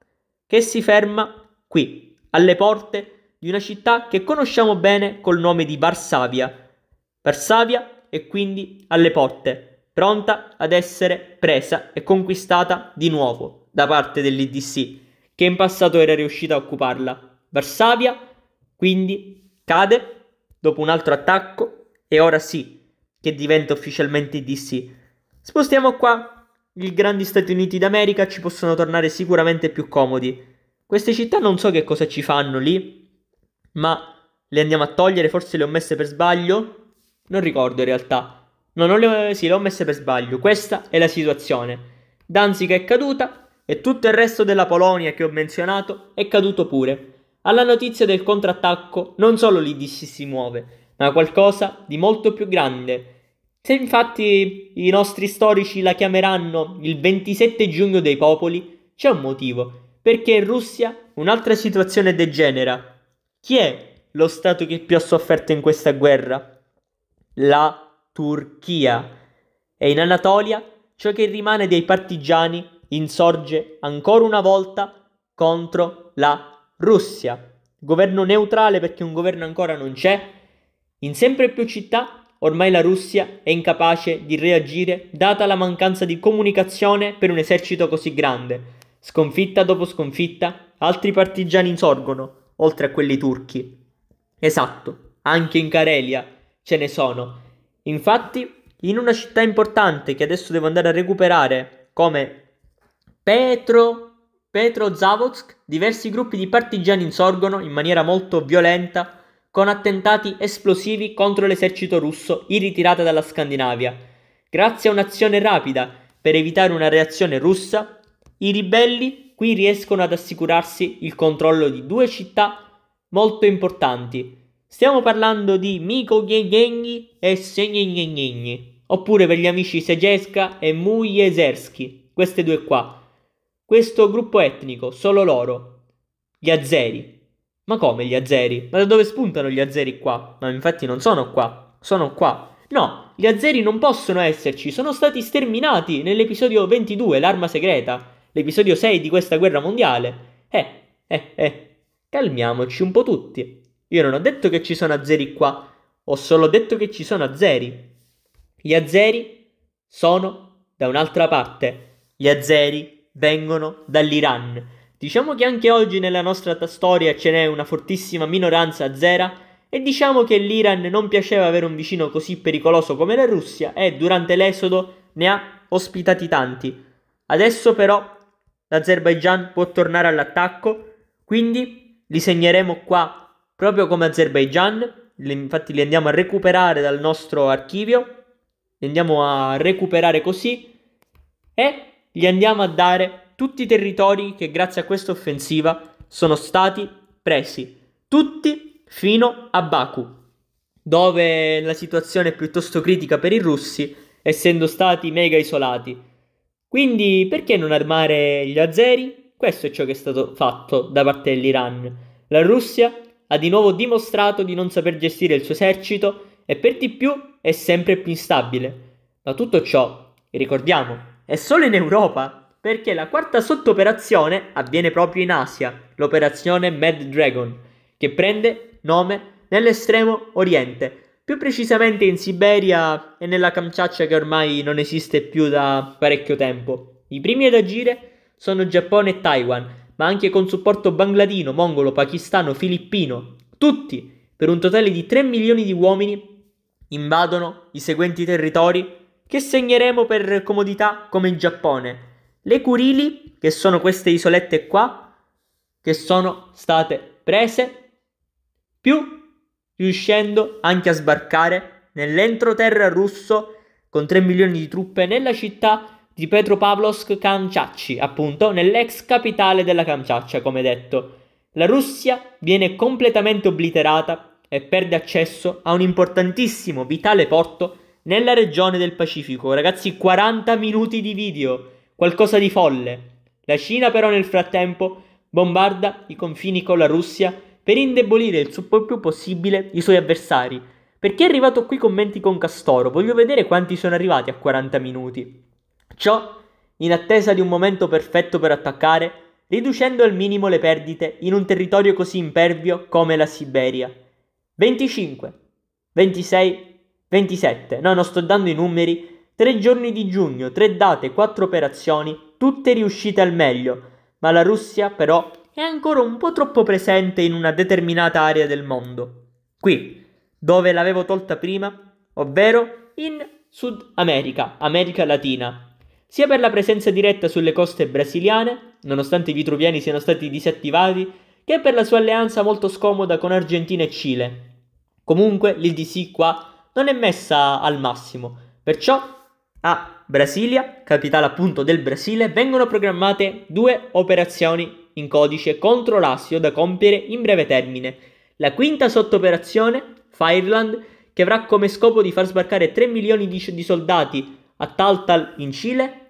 che si ferma qui, alle porte di una città che conosciamo bene col nome di Varsavia. Varsavia è quindi alle porte, pronta ad essere presa e conquistata di nuovo da parte dell'IDC, che in passato era riuscita a occuparla. Varsavia quindi cade dopo un altro attacco, e ora sì che diventa ufficialmente DC. Spostiamo qua, i grandi Stati Uniti d'America ci possono tornare sicuramente più comodi. Queste città non so che cosa ci fanno lì, ma le andiamo a togliere, forse le ho messe per sbaglio, non ricordo in realtà. No, non le, sì, le ho messe per sbaglio, questa è la situazione. Danzica è caduta e tutto il resto della Polonia che ho menzionato è caduto pure. Alla notizia del contrattacco non solo l'IDC si muove, ma qualcosa di molto più grande. Se infatti i nostri storici la chiameranno il 27 giugno dei popoli, c'è un motivo, perché in Russia un'altra situazione degenera. Chi è lo Stato che più ha sofferto in questa guerra? La Turchia. E in Anatolia ciò che rimane dei partigiani insorge ancora una volta contro la Turchia. Russia, governo neutrale perché un governo ancora non c'è, in sempre più città ormai la Russia è incapace di reagire data la mancanza di comunicazione per un esercito così grande. Sconfitta dopo sconfitta, altri partigiani insorgono, oltre a quelli turchi. Esatto, anche in Carelia ce ne sono. Infatti, in una città importante che adesso devo andare a recuperare, come Petro Petrozavodsk diversi gruppi di partigiani insorgono in maniera molto violenta con attentati esplosivi contro l'esercito russo in ritirata dalla Scandinavia. Grazie a un'azione rapida per evitare una reazione russa, i ribelli qui riescono ad assicurarsi il controllo di due città molto importanti. Stiamo parlando di Mikoyeghegni e Segnegnegni, oppure per gli amici Segeska e Mujeserski, queste due qua questo gruppo etnico, solo loro, gli azeri. Ma come gli azeri? Ma da dove spuntano gli azeri qua? Ma infatti non sono qua, sono qua. No, gli azeri non possono esserci, sono stati sterminati nell'episodio 22, l'arma segreta, l'episodio 6 di questa guerra mondiale. Eh, eh, eh, calmiamoci un po' tutti. Io non ho detto che ci sono azeri qua, ho solo detto che ci sono azeri. Gli azeri sono da un'altra parte. Gli azeri vengono dall'Iran. Diciamo che anche oggi nella nostra storia ce n'è una fortissima minoranza azera e diciamo che l'Iran non piaceva avere un vicino così pericoloso come la Russia e durante l'esodo ne ha ospitati tanti. Adesso però l'Azerbaigian può tornare all'attacco, quindi li segneremo qua proprio come Azerbaigian, infatti li andiamo a recuperare dal nostro archivio, li andiamo a recuperare così e gli andiamo a dare tutti i territori che grazie a questa offensiva sono stati presi, tutti fino a Baku, dove la situazione è piuttosto critica per i russi, essendo stati mega isolati. Quindi perché non armare gli azeri? Questo è ciò che è stato fatto da parte dell'Iran. La Russia ha di nuovo dimostrato di non saper gestire il suo esercito e per di più è sempre più instabile. Ma tutto ciò, ricordiamo, è solo in Europa, perché la quarta sottooperazione avviene proprio in Asia, l'operazione Mad Dragon, che prende nome nell'estremo oriente, più precisamente in Siberia e nella Kamchatka che ormai non esiste più da parecchio tempo. I primi ad agire sono Giappone e Taiwan, ma anche con supporto bangladino, mongolo, pakistano, filippino, tutti per un totale di 3 milioni di uomini invadono i seguenti territori che segneremo per comodità come in Giappone. Le Kurili, che sono queste isolette qua, che sono state prese, più riuscendo anche a sbarcare nell'entroterra russo con 3 milioni di truppe nella città di Petropavlovsk Kamchachi, appunto, nell'ex capitale della Kamchatka, come detto. La Russia viene completamente obliterata e perde accesso a un importantissimo vitale porto nella regione del Pacifico. Ragazzi, 40 minuti di video, qualcosa di folle. La Cina però nel frattempo bombarda i confini con la Russia per indebolire il più possibile i suoi avversari. Perché è arrivato qui commenti con Castoro, voglio vedere quanti sono arrivati a 40 minuti. Ciò in attesa di un momento perfetto per attaccare, riducendo al minimo le perdite in un territorio così impervio come la Siberia. 25, 26, 27, no, non sto dando i numeri. 3 giorni di giugno, 3 date, 4 operazioni, tutte riuscite al meglio. Ma la Russia, però, è ancora un po' troppo presente in una determinata area del mondo. Qui, dove l'avevo tolta prima, ovvero in Sud America, America Latina, sia per la presenza diretta sulle coste brasiliane, nonostante i vitruviani siano stati disattivati, che per la sua alleanza molto scomoda con Argentina e Cile. Comunque l'IDC qua non è messa al massimo. Perciò a Brasilia, capitale appunto del Brasile, vengono programmate due operazioni in codice contro l'Asio da compiere in breve termine. La quinta sottoperazione, Fireland, che avrà come scopo di far sbarcare 3 milioni di, di soldati a Taltal in Cile.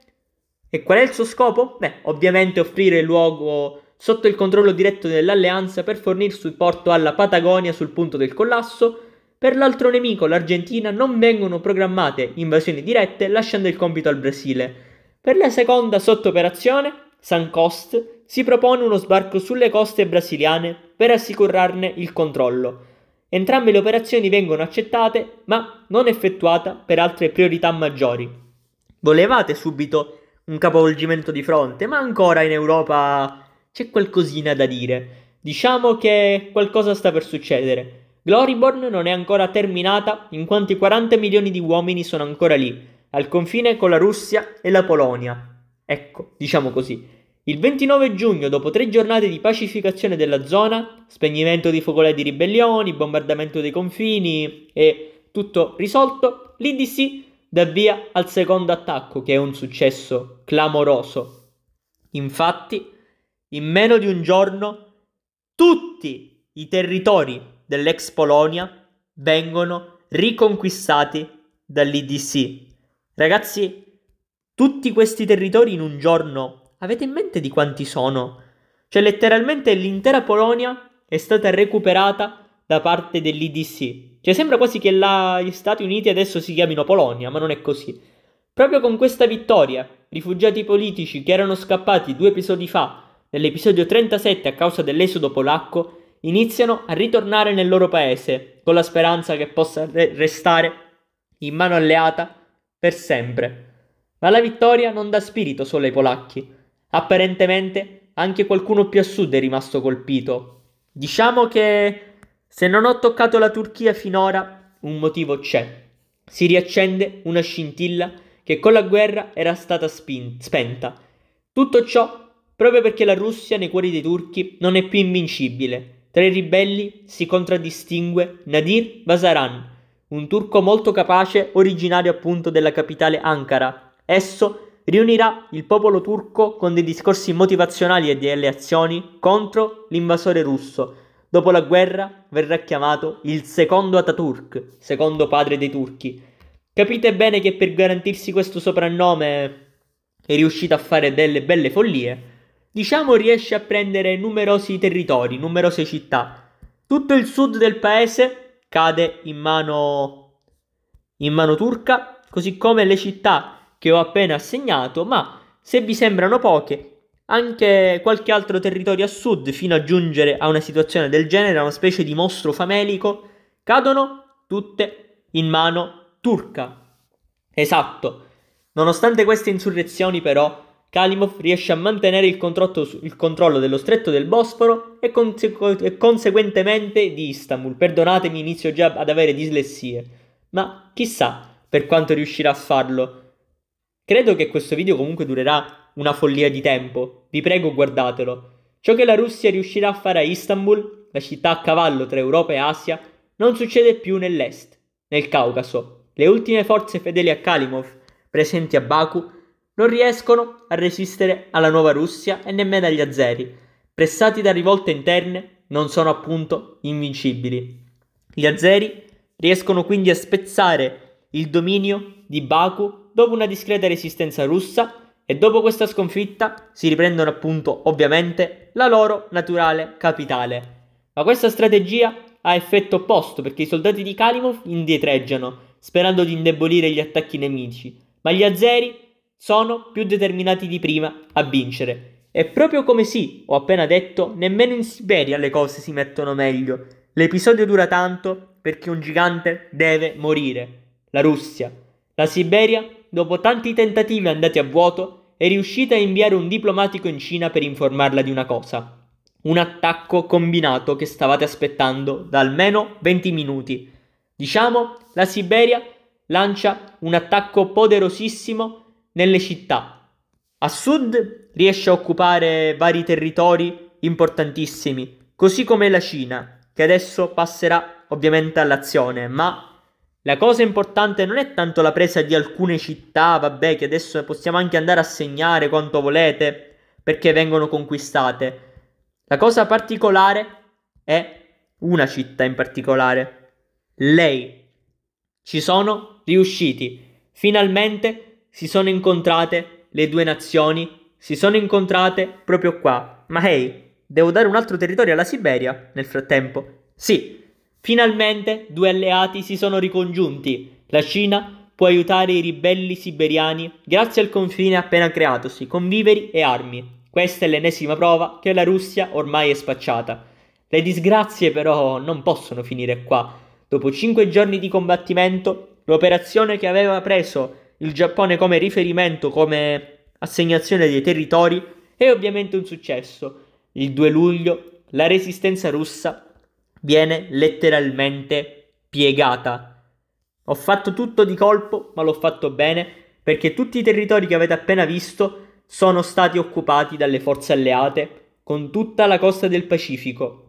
E qual è il suo scopo? Beh, ovviamente offrire luogo sotto il controllo diretto dell'alleanza per fornire supporto alla Patagonia sul punto del collasso, per l'altro nemico, l'Argentina, non vengono programmate invasioni dirette lasciando il compito al Brasile. Per la seconda sottooperazione, Sancost, si propone uno sbarco sulle coste brasiliane per assicurarne il controllo. Entrambe le operazioni vengono accettate, ma non effettuate per altre priorità maggiori. Volevate subito un capovolgimento di fronte, ma ancora in Europa c'è qualcosina da dire. Diciamo che qualcosa sta per succedere. Gloryborn non è ancora terminata in quanto i 40 milioni di uomini sono ancora lì, al confine con la Russia e la Polonia. Ecco, diciamo così. Il 29 giugno, dopo tre giornate di pacificazione della zona, spegnimento di focolai di ribellioni, bombardamento dei confini e tutto risolto, l'IDC dà via al secondo attacco, che è un successo clamoroso. Infatti, in meno di un giorno, tutti i territori dell'ex Polonia vengono riconquistati dall'IDC. Ragazzi, tutti questi territori in un giorno, avete in mente di quanti sono? Cioè letteralmente l'intera Polonia è stata recuperata da parte dell'IDC. Cioè sembra quasi che la... gli Stati Uniti adesso si chiamino Polonia, ma non è così. Proprio con questa vittoria, rifugiati politici che erano scappati due episodi fa, nell'episodio 37 a causa dell'esodo polacco, iniziano a ritornare nel loro paese con la speranza che possa re- restare in mano alleata per sempre. Ma la vittoria non dà spirito solo ai polacchi. Apparentemente anche qualcuno più a sud è rimasto colpito. Diciamo che se non ho toccato la Turchia finora, un motivo c'è. Si riaccende una scintilla che con la guerra era stata spin- spenta. Tutto ciò proprio perché la Russia nei cuori dei turchi non è più invincibile tra i ribelli si contraddistingue Nadir Basaran, un turco molto capace, originario appunto della capitale Ankara. Esso riunirà il popolo turco con dei discorsi motivazionali e delle azioni contro l'invasore russo. Dopo la guerra verrà chiamato il secondo Ataturk, secondo padre dei turchi. Capite bene che per garantirsi questo soprannome è riuscito a fare delle belle follie diciamo riesce a prendere numerosi territori, numerose città. Tutto il sud del paese cade in mano, in mano turca, così come le città che ho appena assegnato, ma se vi sembrano poche, anche qualche altro territorio a sud, fino a giungere a una situazione del genere, a una specie di mostro famelico, cadono tutte in mano turca. Esatto. Nonostante queste insurrezioni, però, Kalimov riesce a mantenere il, il controllo dello stretto del Bosforo e, consequ- e, conseguentemente di Istanbul. Perdonatemi, inizio già ad avere dislessie, ma chissà per quanto riuscirà a farlo. Credo che questo video comunque durerà una follia di tempo, vi prego guardatelo. Ciò che la Russia riuscirà a fare a Istanbul, la città a cavallo tra Europa e Asia, non succede più nell'est, nel Caucaso. Le ultime forze fedeli a Kalimov, presenti a Baku, non riescono a resistere alla nuova Russia e nemmeno agli azeri. Pressati da rivolte interne, non sono appunto invincibili. Gli azeri riescono quindi a spezzare il dominio di Baku dopo una discreta resistenza russa e dopo questa sconfitta si riprendono appunto ovviamente la loro naturale capitale. Ma questa strategia ha effetto opposto perché i soldati di Kalimov indietreggiano, sperando di indebolire gli attacchi nemici, ma gli azeri sono più determinati di prima a vincere. E proprio come sì, ho appena detto, nemmeno in Siberia le cose si mettono meglio. L'episodio dura tanto perché un gigante deve morire. La Russia. La Siberia, dopo tanti tentativi andati a vuoto, è riuscita a inviare un diplomatico in Cina per informarla di una cosa. Un attacco combinato che stavate aspettando da almeno 20 minuti. Diciamo, la Siberia lancia un attacco poderosissimo nelle città. A sud riesce a occupare vari territori importantissimi, così come la Cina, che adesso passerà ovviamente all'azione, ma la cosa importante non è tanto la presa di alcune città, vabbè, che adesso possiamo anche andare a segnare quanto volete, perché vengono conquistate. La cosa particolare è una città in particolare. Lei. Ci sono riusciti. Finalmente si sono incontrate le due nazioni, si sono incontrate proprio qua. Ma hey, devo dare un altro territorio alla Siberia nel frattempo? Sì, finalmente due alleati si sono ricongiunti. La Cina può aiutare i ribelli siberiani grazie al confine appena creatosi con viveri e armi. Questa è l'ennesima prova che la Russia ormai è spacciata. Le disgrazie però non possono finire qua. Dopo cinque giorni di combattimento, l'operazione che aveva preso il Giappone come riferimento, come assegnazione dei territori, è ovviamente un successo. Il 2 luglio la resistenza russa viene letteralmente piegata. Ho fatto tutto di colpo, ma l'ho fatto bene, perché tutti i territori che avete appena visto sono stati occupati dalle forze alleate con tutta la costa del Pacifico.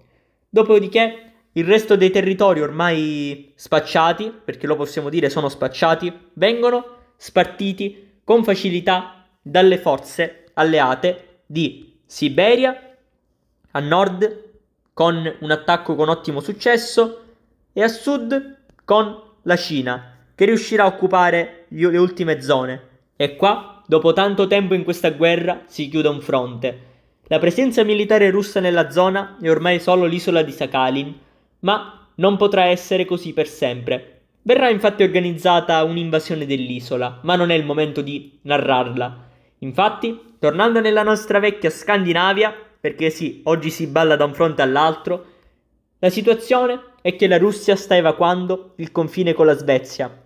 Dopodiché il resto dei territori ormai spacciati, perché lo possiamo dire sono spacciati, vengono spartiti con facilità dalle forze alleate di Siberia a nord con un attacco con ottimo successo e a sud con la Cina che riuscirà a occupare gli, le ultime zone. E qua, dopo tanto tempo in questa guerra, si chiude un fronte. La presenza militare russa nella zona è ormai solo l'isola di Sakhalin, ma non potrà essere così per sempre, Verrà infatti organizzata un'invasione dell'isola, ma non è il momento di narrarla. Infatti, tornando nella nostra vecchia Scandinavia, perché sì, oggi si balla da un fronte all'altro, la situazione è che la Russia sta evacuando il confine con la Svezia,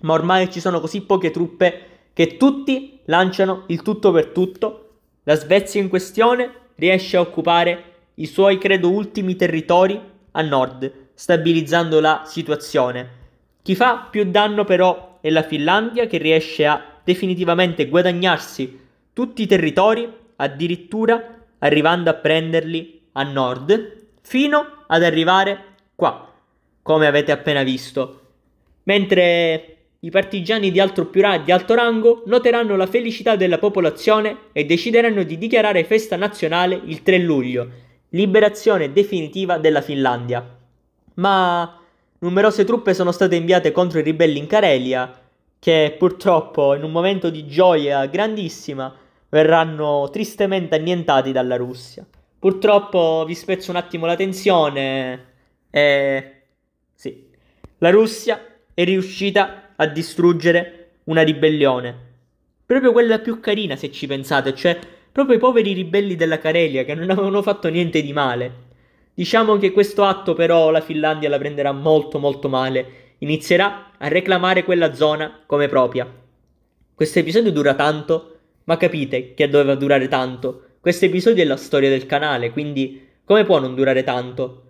ma ormai ci sono così poche truppe che tutti lanciano il tutto per tutto. La Svezia in questione riesce a occupare i suoi, credo, ultimi territori a nord, stabilizzando la situazione. Chi fa più danno però è la Finlandia che riesce a definitivamente guadagnarsi tutti i territori, addirittura arrivando a prenderli a nord, fino ad arrivare qua, come avete appena visto. Mentre i partigiani di alto, ra- di alto rango noteranno la felicità della popolazione e decideranno di dichiarare festa nazionale il 3 luglio, liberazione definitiva della Finlandia. Ma Numerose truppe sono state inviate contro i ribelli in Carelia, che purtroppo in un momento di gioia grandissima verranno tristemente annientati dalla Russia. Purtroppo vi spezzo un attimo la tensione. Eh, sì, la Russia è riuscita a distruggere una ribellione. Proprio quella più carina, se ci pensate, cioè proprio i poveri ribelli della Carelia che non avevano fatto niente di male. Diciamo che questo atto però la Finlandia la prenderà molto molto male, inizierà a reclamare quella zona come propria. Questo episodio dura tanto, ma capite che doveva durare tanto. Questo episodio è la storia del canale, quindi come può non durare tanto?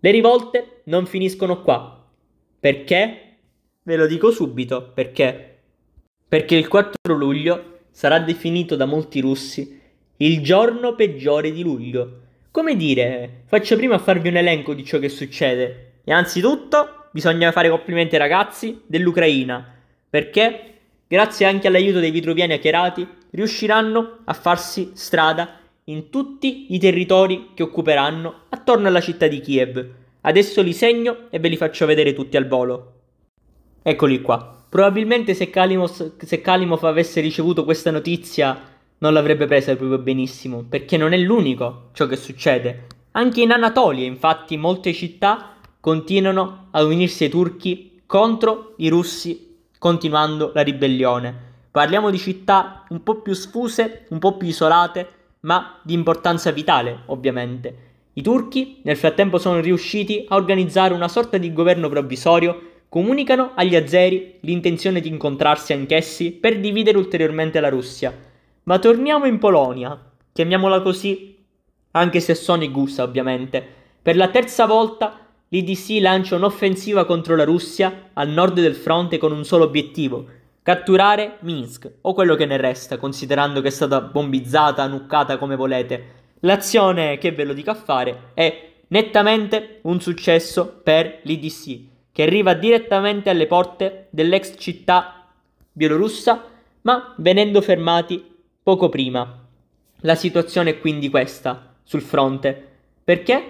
Le rivolte non finiscono qua. Perché? Ve lo dico subito, perché? Perché il 4 luglio sarà definito da molti russi il giorno peggiore di luglio come dire, faccio prima a farvi un elenco di ciò che succede. E anzitutto bisogna fare complimenti ai ragazzi dell'Ucraina, perché grazie anche all'aiuto dei vitruviani acchierati riusciranno a farsi strada in tutti i territori che occuperanno attorno alla città di Kiev. Adesso li segno e ve li faccio vedere tutti al volo. Eccoli qua. Probabilmente se, Kalimos, se Kalimov avesse ricevuto questa notizia non l'avrebbe presa proprio benissimo, perché non è l'unico ciò che succede. Anche in Anatolia, infatti, molte città continuano a unirsi ai turchi contro i russi, continuando la ribellione. Parliamo di città un po' più sfuse, un po' più isolate, ma di importanza vitale, ovviamente. I turchi nel frattempo sono riusciti a organizzare una sorta di governo provvisorio, comunicano agli azeri l'intenzione di incontrarsi anch'essi per dividere ulteriormente la Russia. Ma torniamo in Polonia, chiamiamola così, anche se sono i gusta ovviamente. Per la terza volta l'IDC lancia un'offensiva contro la Russia al nord del fronte con un solo obiettivo, catturare Minsk o quello che ne resta, considerando che è stata bombizzata, nuccata come volete. L'azione che ve lo dico a fare è nettamente un successo per l'IDC, che arriva direttamente alle porte dell'ex città bielorussa, ma venendo fermati poco prima. La situazione è quindi questa, sul fronte, perché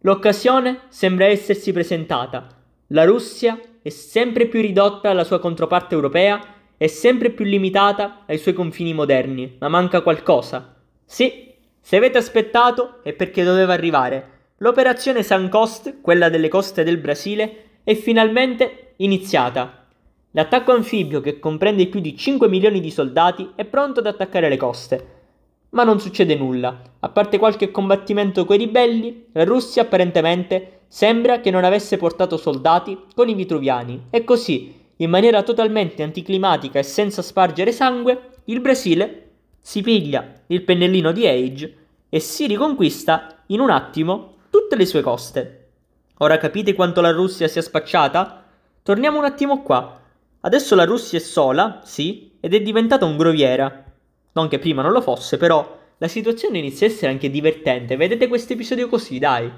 l'occasione sembra essersi presentata. La Russia è sempre più ridotta alla sua controparte europea è sempre più limitata ai suoi confini moderni, ma manca qualcosa. Sì, se avete aspettato è perché doveva arrivare. L'operazione Suncoast, quella delle coste del Brasile, è finalmente iniziata. L'attacco anfibio, che comprende più di 5 milioni di soldati, è pronto ad attaccare le coste. Ma non succede nulla. A parte qualche combattimento coi ribelli, la Russia apparentemente sembra che non avesse portato soldati con i vitruviani e così, in maniera totalmente anticlimatica e senza spargere sangue, il Brasile si piglia il pennellino di Age e si riconquista in un attimo tutte le sue coste. Ora capite quanto la Russia sia spacciata? Torniamo un attimo qua. Adesso la Russia è sola, sì, ed è diventata un groviera. Non che prima non lo fosse, però la situazione inizia a essere anche divertente. Vedete questo episodio così, dai.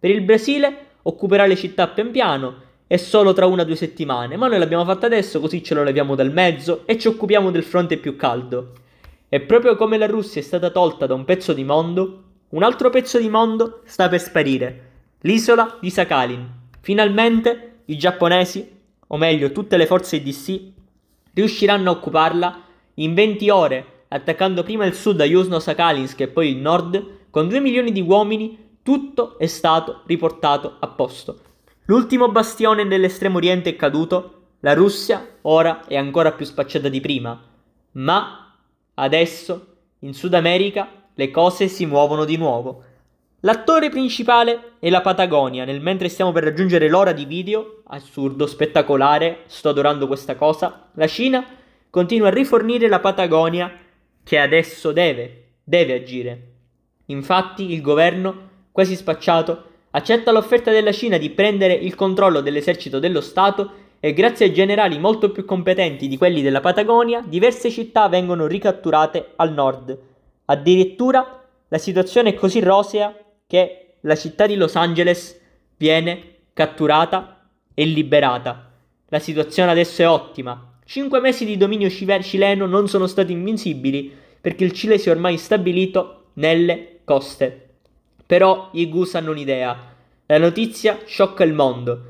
Per il Brasile occuperà le città pian piano e solo tra una o due settimane, ma noi l'abbiamo fatta adesso così ce lo leviamo dal mezzo e ci occupiamo del fronte più caldo. E proprio come la Russia è stata tolta da un pezzo di mondo, un altro pezzo di mondo sta per sparire, l'isola di Sakhalin. Finalmente i giapponesi o meglio tutte le forze DC, riusciranno a occuparla in 20 ore, attaccando prima il sud a Yuzno-Sakhalinsk e poi il nord, con 2 milioni di uomini, tutto è stato riportato a posto. L'ultimo bastione dell'estremo oriente è caduto, la Russia ora è ancora più spacciata di prima, ma adesso in Sud America le cose si muovono di nuovo. L'attore principale è la Patagonia, nel mentre stiamo per raggiungere l'ora di video, assurdo, spettacolare, sto adorando questa cosa, la Cina continua a rifornire la Patagonia che adesso deve, deve agire. Infatti il governo, quasi spacciato, accetta l'offerta della Cina di prendere il controllo dell'esercito dello Stato e grazie ai generali molto più competenti di quelli della Patagonia, diverse città vengono ricatturate al nord. Addirittura la situazione è così rosea che la città di Los Angeles viene catturata e liberata. La situazione adesso è ottima. Cinque mesi di dominio cileno non sono stati invincibili perché il Cile si è ormai stabilito nelle coste. Però i Gusa hanno un'idea. La notizia sciocca il mondo.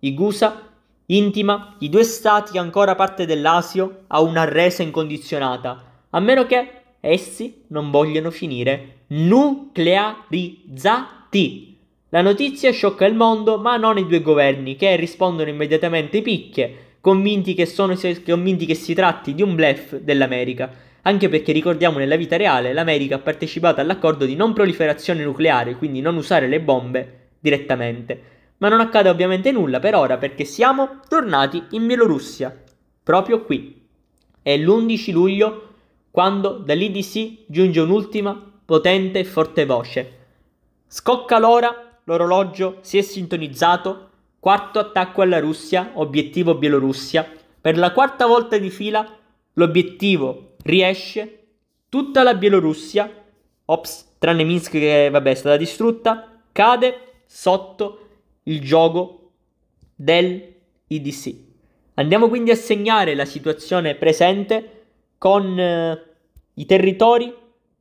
I Gusa intima i due stati ancora parte dell'Asio a una resa incondizionata, a meno che essi non vogliano finire nuclearizzati. La notizia sciocca il mondo, ma non i due governi, che rispondono immediatamente picche, convinti che, sono, convinti che si tratti di un blef dell'America. Anche perché ricordiamo nella vita reale l'America ha partecipato all'accordo di non proliferazione nucleare, quindi non usare le bombe direttamente. Ma non accade ovviamente nulla per ora perché siamo tornati in Bielorussia, proprio qui. È l'11 luglio quando dall'IDC giunge un'ultima potente e forte voce. Scocca l'ora, l'orologio si è sintonizzato, quarto attacco alla Russia, obiettivo Bielorussia. Per la quarta volta di fila l'obiettivo riesce, tutta la Bielorussia, ops, tranne Minsk che vabbè è stata distrutta, cade sotto il gioco del IDC. Andiamo quindi a segnare la situazione presente con eh, i territori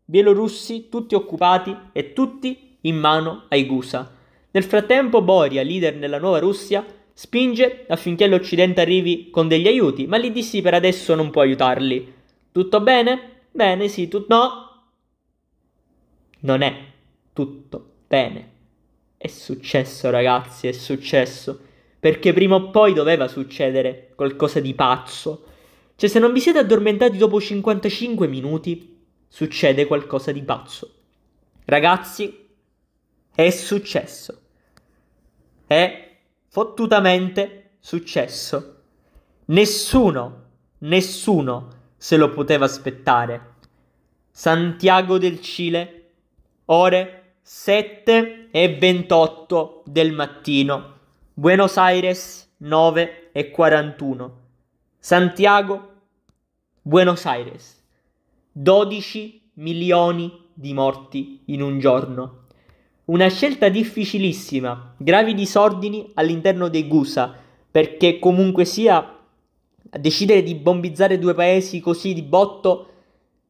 bielorussi tutti occupati e tutti in mano ai Gusa. Nel frattempo Boria, leader nella nuova Russia, spinge affinché l'Occidente arrivi con degli aiuti, ma l'IDC per adesso non può aiutarli. Tutto bene? Bene, sì, tutto... No! Non è tutto bene. È successo, ragazzi, è successo. Perché prima o poi doveva succedere qualcosa di pazzo. Cioè, se non vi siete addormentati dopo 55 minuti, succede qualcosa di pazzo. Ragazzi, è successo. È fottutamente successo. Nessuno, nessuno se lo poteva aspettare. Santiago del Cile, ore 7 e 28 del mattino. Buenos Aires, 9 e 41. Santiago, Buenos Aires. 12 milioni di morti in un giorno. Una scelta difficilissima, gravi disordini all'interno dei Gusa, perché comunque sia decidere di bombizzare due paesi così di botto,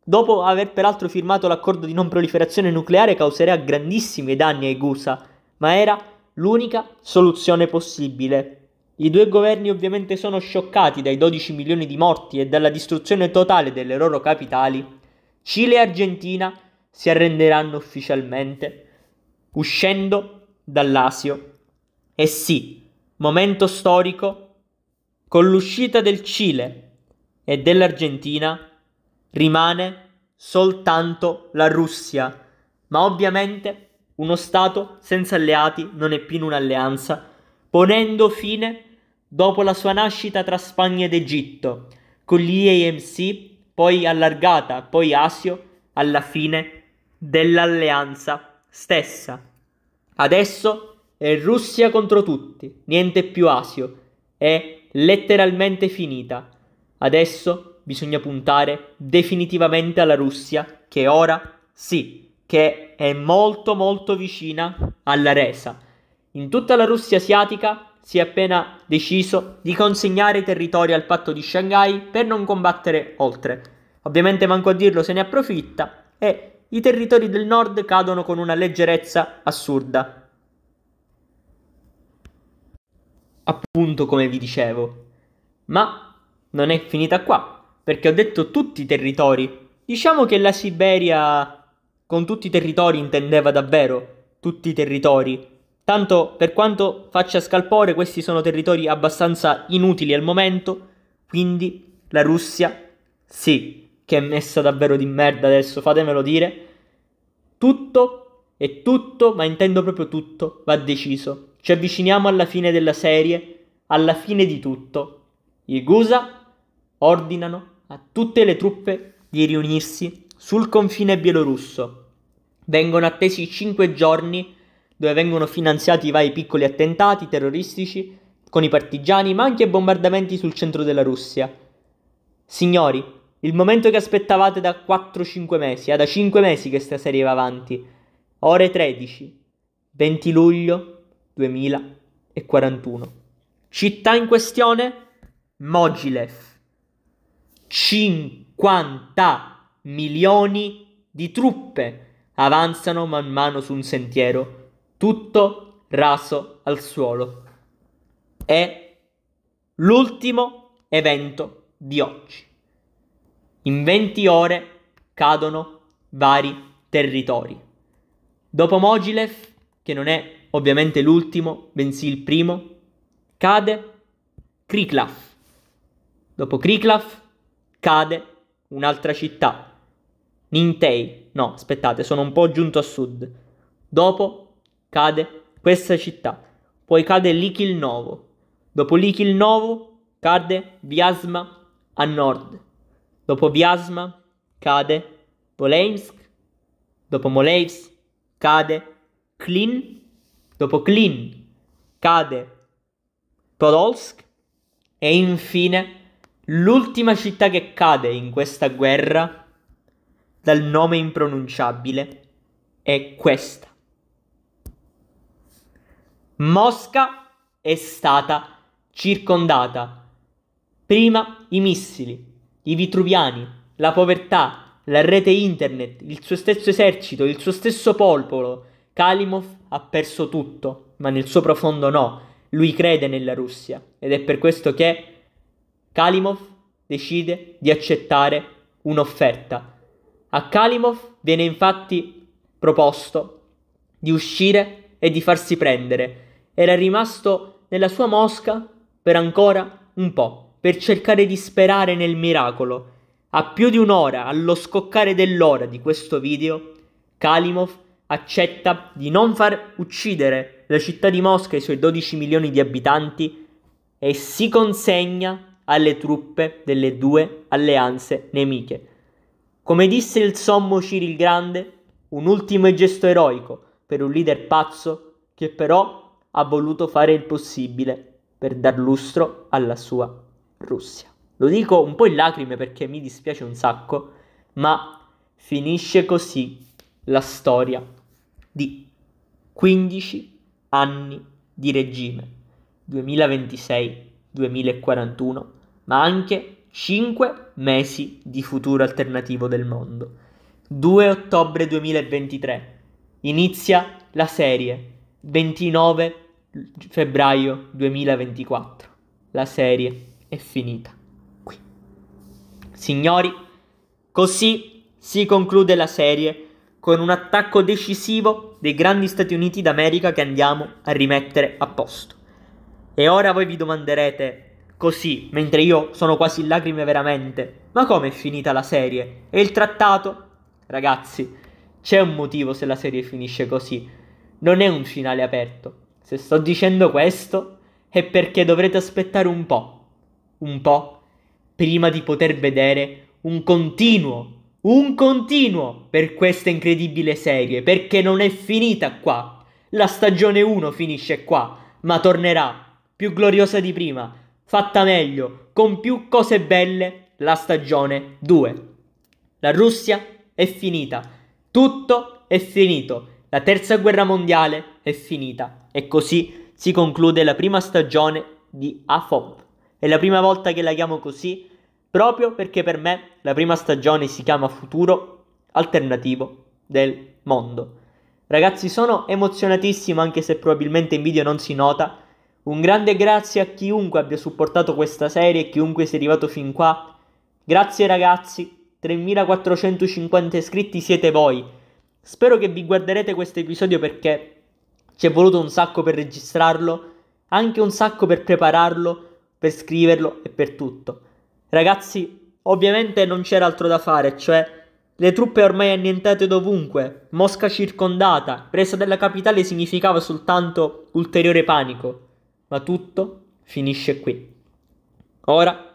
dopo aver peraltro firmato l'accordo di non proliferazione nucleare, causerà grandissimi danni ai Gusa, ma era l'unica soluzione possibile. I due governi ovviamente sono scioccati dai 12 milioni di morti e dalla distruzione totale delle loro capitali. Cile e Argentina si arrenderanno ufficialmente, uscendo dall'Asio. E sì, momento storico, con l'uscita del Cile e dell'Argentina rimane soltanto la Russia, ma ovviamente uno Stato senza alleati non è più in un'alleanza, ponendo fine a dopo la sua nascita tra Spagna ed Egitto, con gli AMC, poi allargata, poi Asio, alla fine dell'alleanza stessa. Adesso è Russia contro tutti, niente più Asio, è letteralmente finita. Adesso bisogna puntare definitivamente alla Russia, che ora sì, che è molto molto vicina alla resa. In tutta la Russia asiatica si è appena deciso di consegnare i territori al patto di Shanghai per non combattere oltre. Ovviamente manco a dirlo se ne approfitta e i territori del nord cadono con una leggerezza assurda. Appunto come vi dicevo. Ma non è finita qua, perché ho detto tutti i territori. Diciamo che la Siberia con tutti i territori intendeva davvero tutti i territori, Tanto per quanto faccia scalpore, questi sono territori abbastanza inutili al momento, quindi la Russia, sì, che è messa davvero di merda adesso, fatemelo dire, tutto e tutto, ma intendo proprio tutto, va deciso. Ci avviciniamo alla fine della serie, alla fine di tutto. I Gusa ordinano a tutte le truppe di riunirsi sul confine bielorusso. Vengono attesi 5 giorni dove vengono finanziati i vari piccoli attentati terroristici con i partigiani, ma anche bombardamenti sul centro della Russia. Signori, il momento che aspettavate da 4-5 mesi, è eh, da 5 mesi che sta serie va avanti. Ore 13, 20 luglio 2041. Città in questione? Mogilev. 50 milioni di truppe avanzano man mano su un sentiero tutto raso al suolo. È l'ultimo evento di oggi. In 20 ore cadono vari territori. Dopo Mogilev, che non è ovviamente l'ultimo, bensì il primo, cade Kriklav. Dopo Kriklav cade un'altra città, Nintei. No, aspettate, sono un po' giunto a sud. Dopo cade questa città. Poi cade Lichilnovo. Dopo Lichilnovo cade Viasma a nord. Dopo Viasma cade Polemsk. Dopo Molevsk cade Klin. Dopo Klin cade Podolsk. E infine l'ultima città che cade in questa guerra dal nome impronunciabile è questa. Mosca è stata circondata. Prima i missili, i vitruviani, la povertà, la rete internet, il suo stesso esercito, il suo stesso popolo. Kalimov ha perso tutto, ma nel suo profondo no. Lui crede nella Russia ed è per questo che Kalimov decide di accettare un'offerta. A Kalimov viene infatti proposto di uscire e di farsi prendere era rimasto nella sua mosca per ancora un po', per cercare di sperare nel miracolo. A più di un'ora, allo scoccare dell'ora di questo video, Kalimov accetta di non far uccidere la città di Mosca e i suoi 12 milioni di abitanti e si consegna alle truppe delle due alleanze nemiche. Come disse il sommo Ciri il Grande, un ultimo gesto eroico per un leader pazzo che però ha voluto fare il possibile per dar lustro alla sua Russia. Lo dico un po' in lacrime perché mi dispiace un sacco, ma finisce così la storia di 15 anni di regime 2026-2041, ma anche 5 mesi di futuro alternativo del mondo. 2 ottobre 2023 inizia la serie 29 febbraio 2024. La serie è finita qui. Signori, così si conclude la serie con un attacco decisivo dei grandi Stati Uniti d'America che andiamo a rimettere a posto. E ora voi vi domanderete così, mentre io sono quasi in lacrime veramente, ma come è finita la serie? E il trattato? Ragazzi, c'è un motivo se la serie finisce così. Non è un finale aperto, se sto dicendo questo è perché dovrete aspettare un po', un po', prima di poter vedere un continuo, un continuo per questa incredibile serie, perché non è finita qua. La stagione 1 finisce qua, ma tornerà, più gloriosa di prima, fatta meglio, con più cose belle, la stagione 2. La Russia è finita, tutto è finito. La terza guerra mondiale è finita e così si conclude la prima stagione di AFOP. È la prima volta che la chiamo così proprio perché per me la prima stagione si chiama futuro alternativo del mondo. Ragazzi sono emozionatissimo anche se probabilmente in video non si nota. Un grande grazie a chiunque abbia supportato questa serie e chiunque sia arrivato fin qua. Grazie ragazzi, 3450 iscritti siete voi. Spero che vi guarderete questo episodio perché ci è voluto un sacco per registrarlo, anche un sacco per prepararlo, per scriverlo e per tutto. Ragazzi, ovviamente non c'era altro da fare, cioè le truppe ormai annientate dovunque, Mosca circondata, presa della capitale significava soltanto ulteriore panico, ma tutto finisce qui. Ora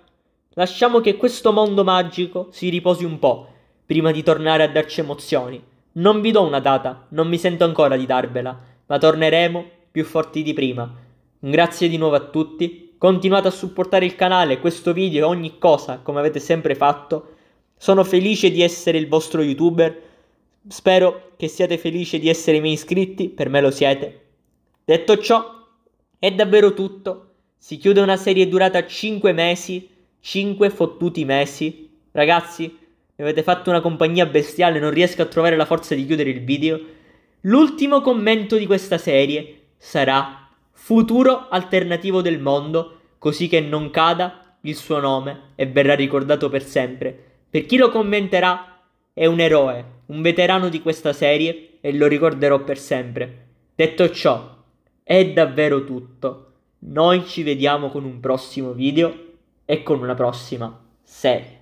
lasciamo che questo mondo magico si riposi un po' prima di tornare a darci emozioni. Non vi do una data, non mi sento ancora di darvela, ma torneremo più forti di prima. Grazie di nuovo a tutti, continuate a supportare il canale, questo video e ogni cosa come avete sempre fatto. Sono felice di essere il vostro youtuber, spero che siate felici di essere i miei iscritti, per me lo siete. Detto ciò, è davvero tutto. Si chiude una serie durata 5 mesi, 5 fottuti mesi. Ragazzi, mi avete fatto una compagnia bestiale, non riesco a trovare la forza di chiudere il video. L'ultimo commento di questa serie sarà futuro alternativo del mondo, così che non cada il suo nome e verrà ricordato per sempre. Per chi lo commenterà è un eroe, un veterano di questa serie e lo ricorderò per sempre. Detto ciò, è davvero tutto. Noi ci vediamo con un prossimo video e con una prossima serie.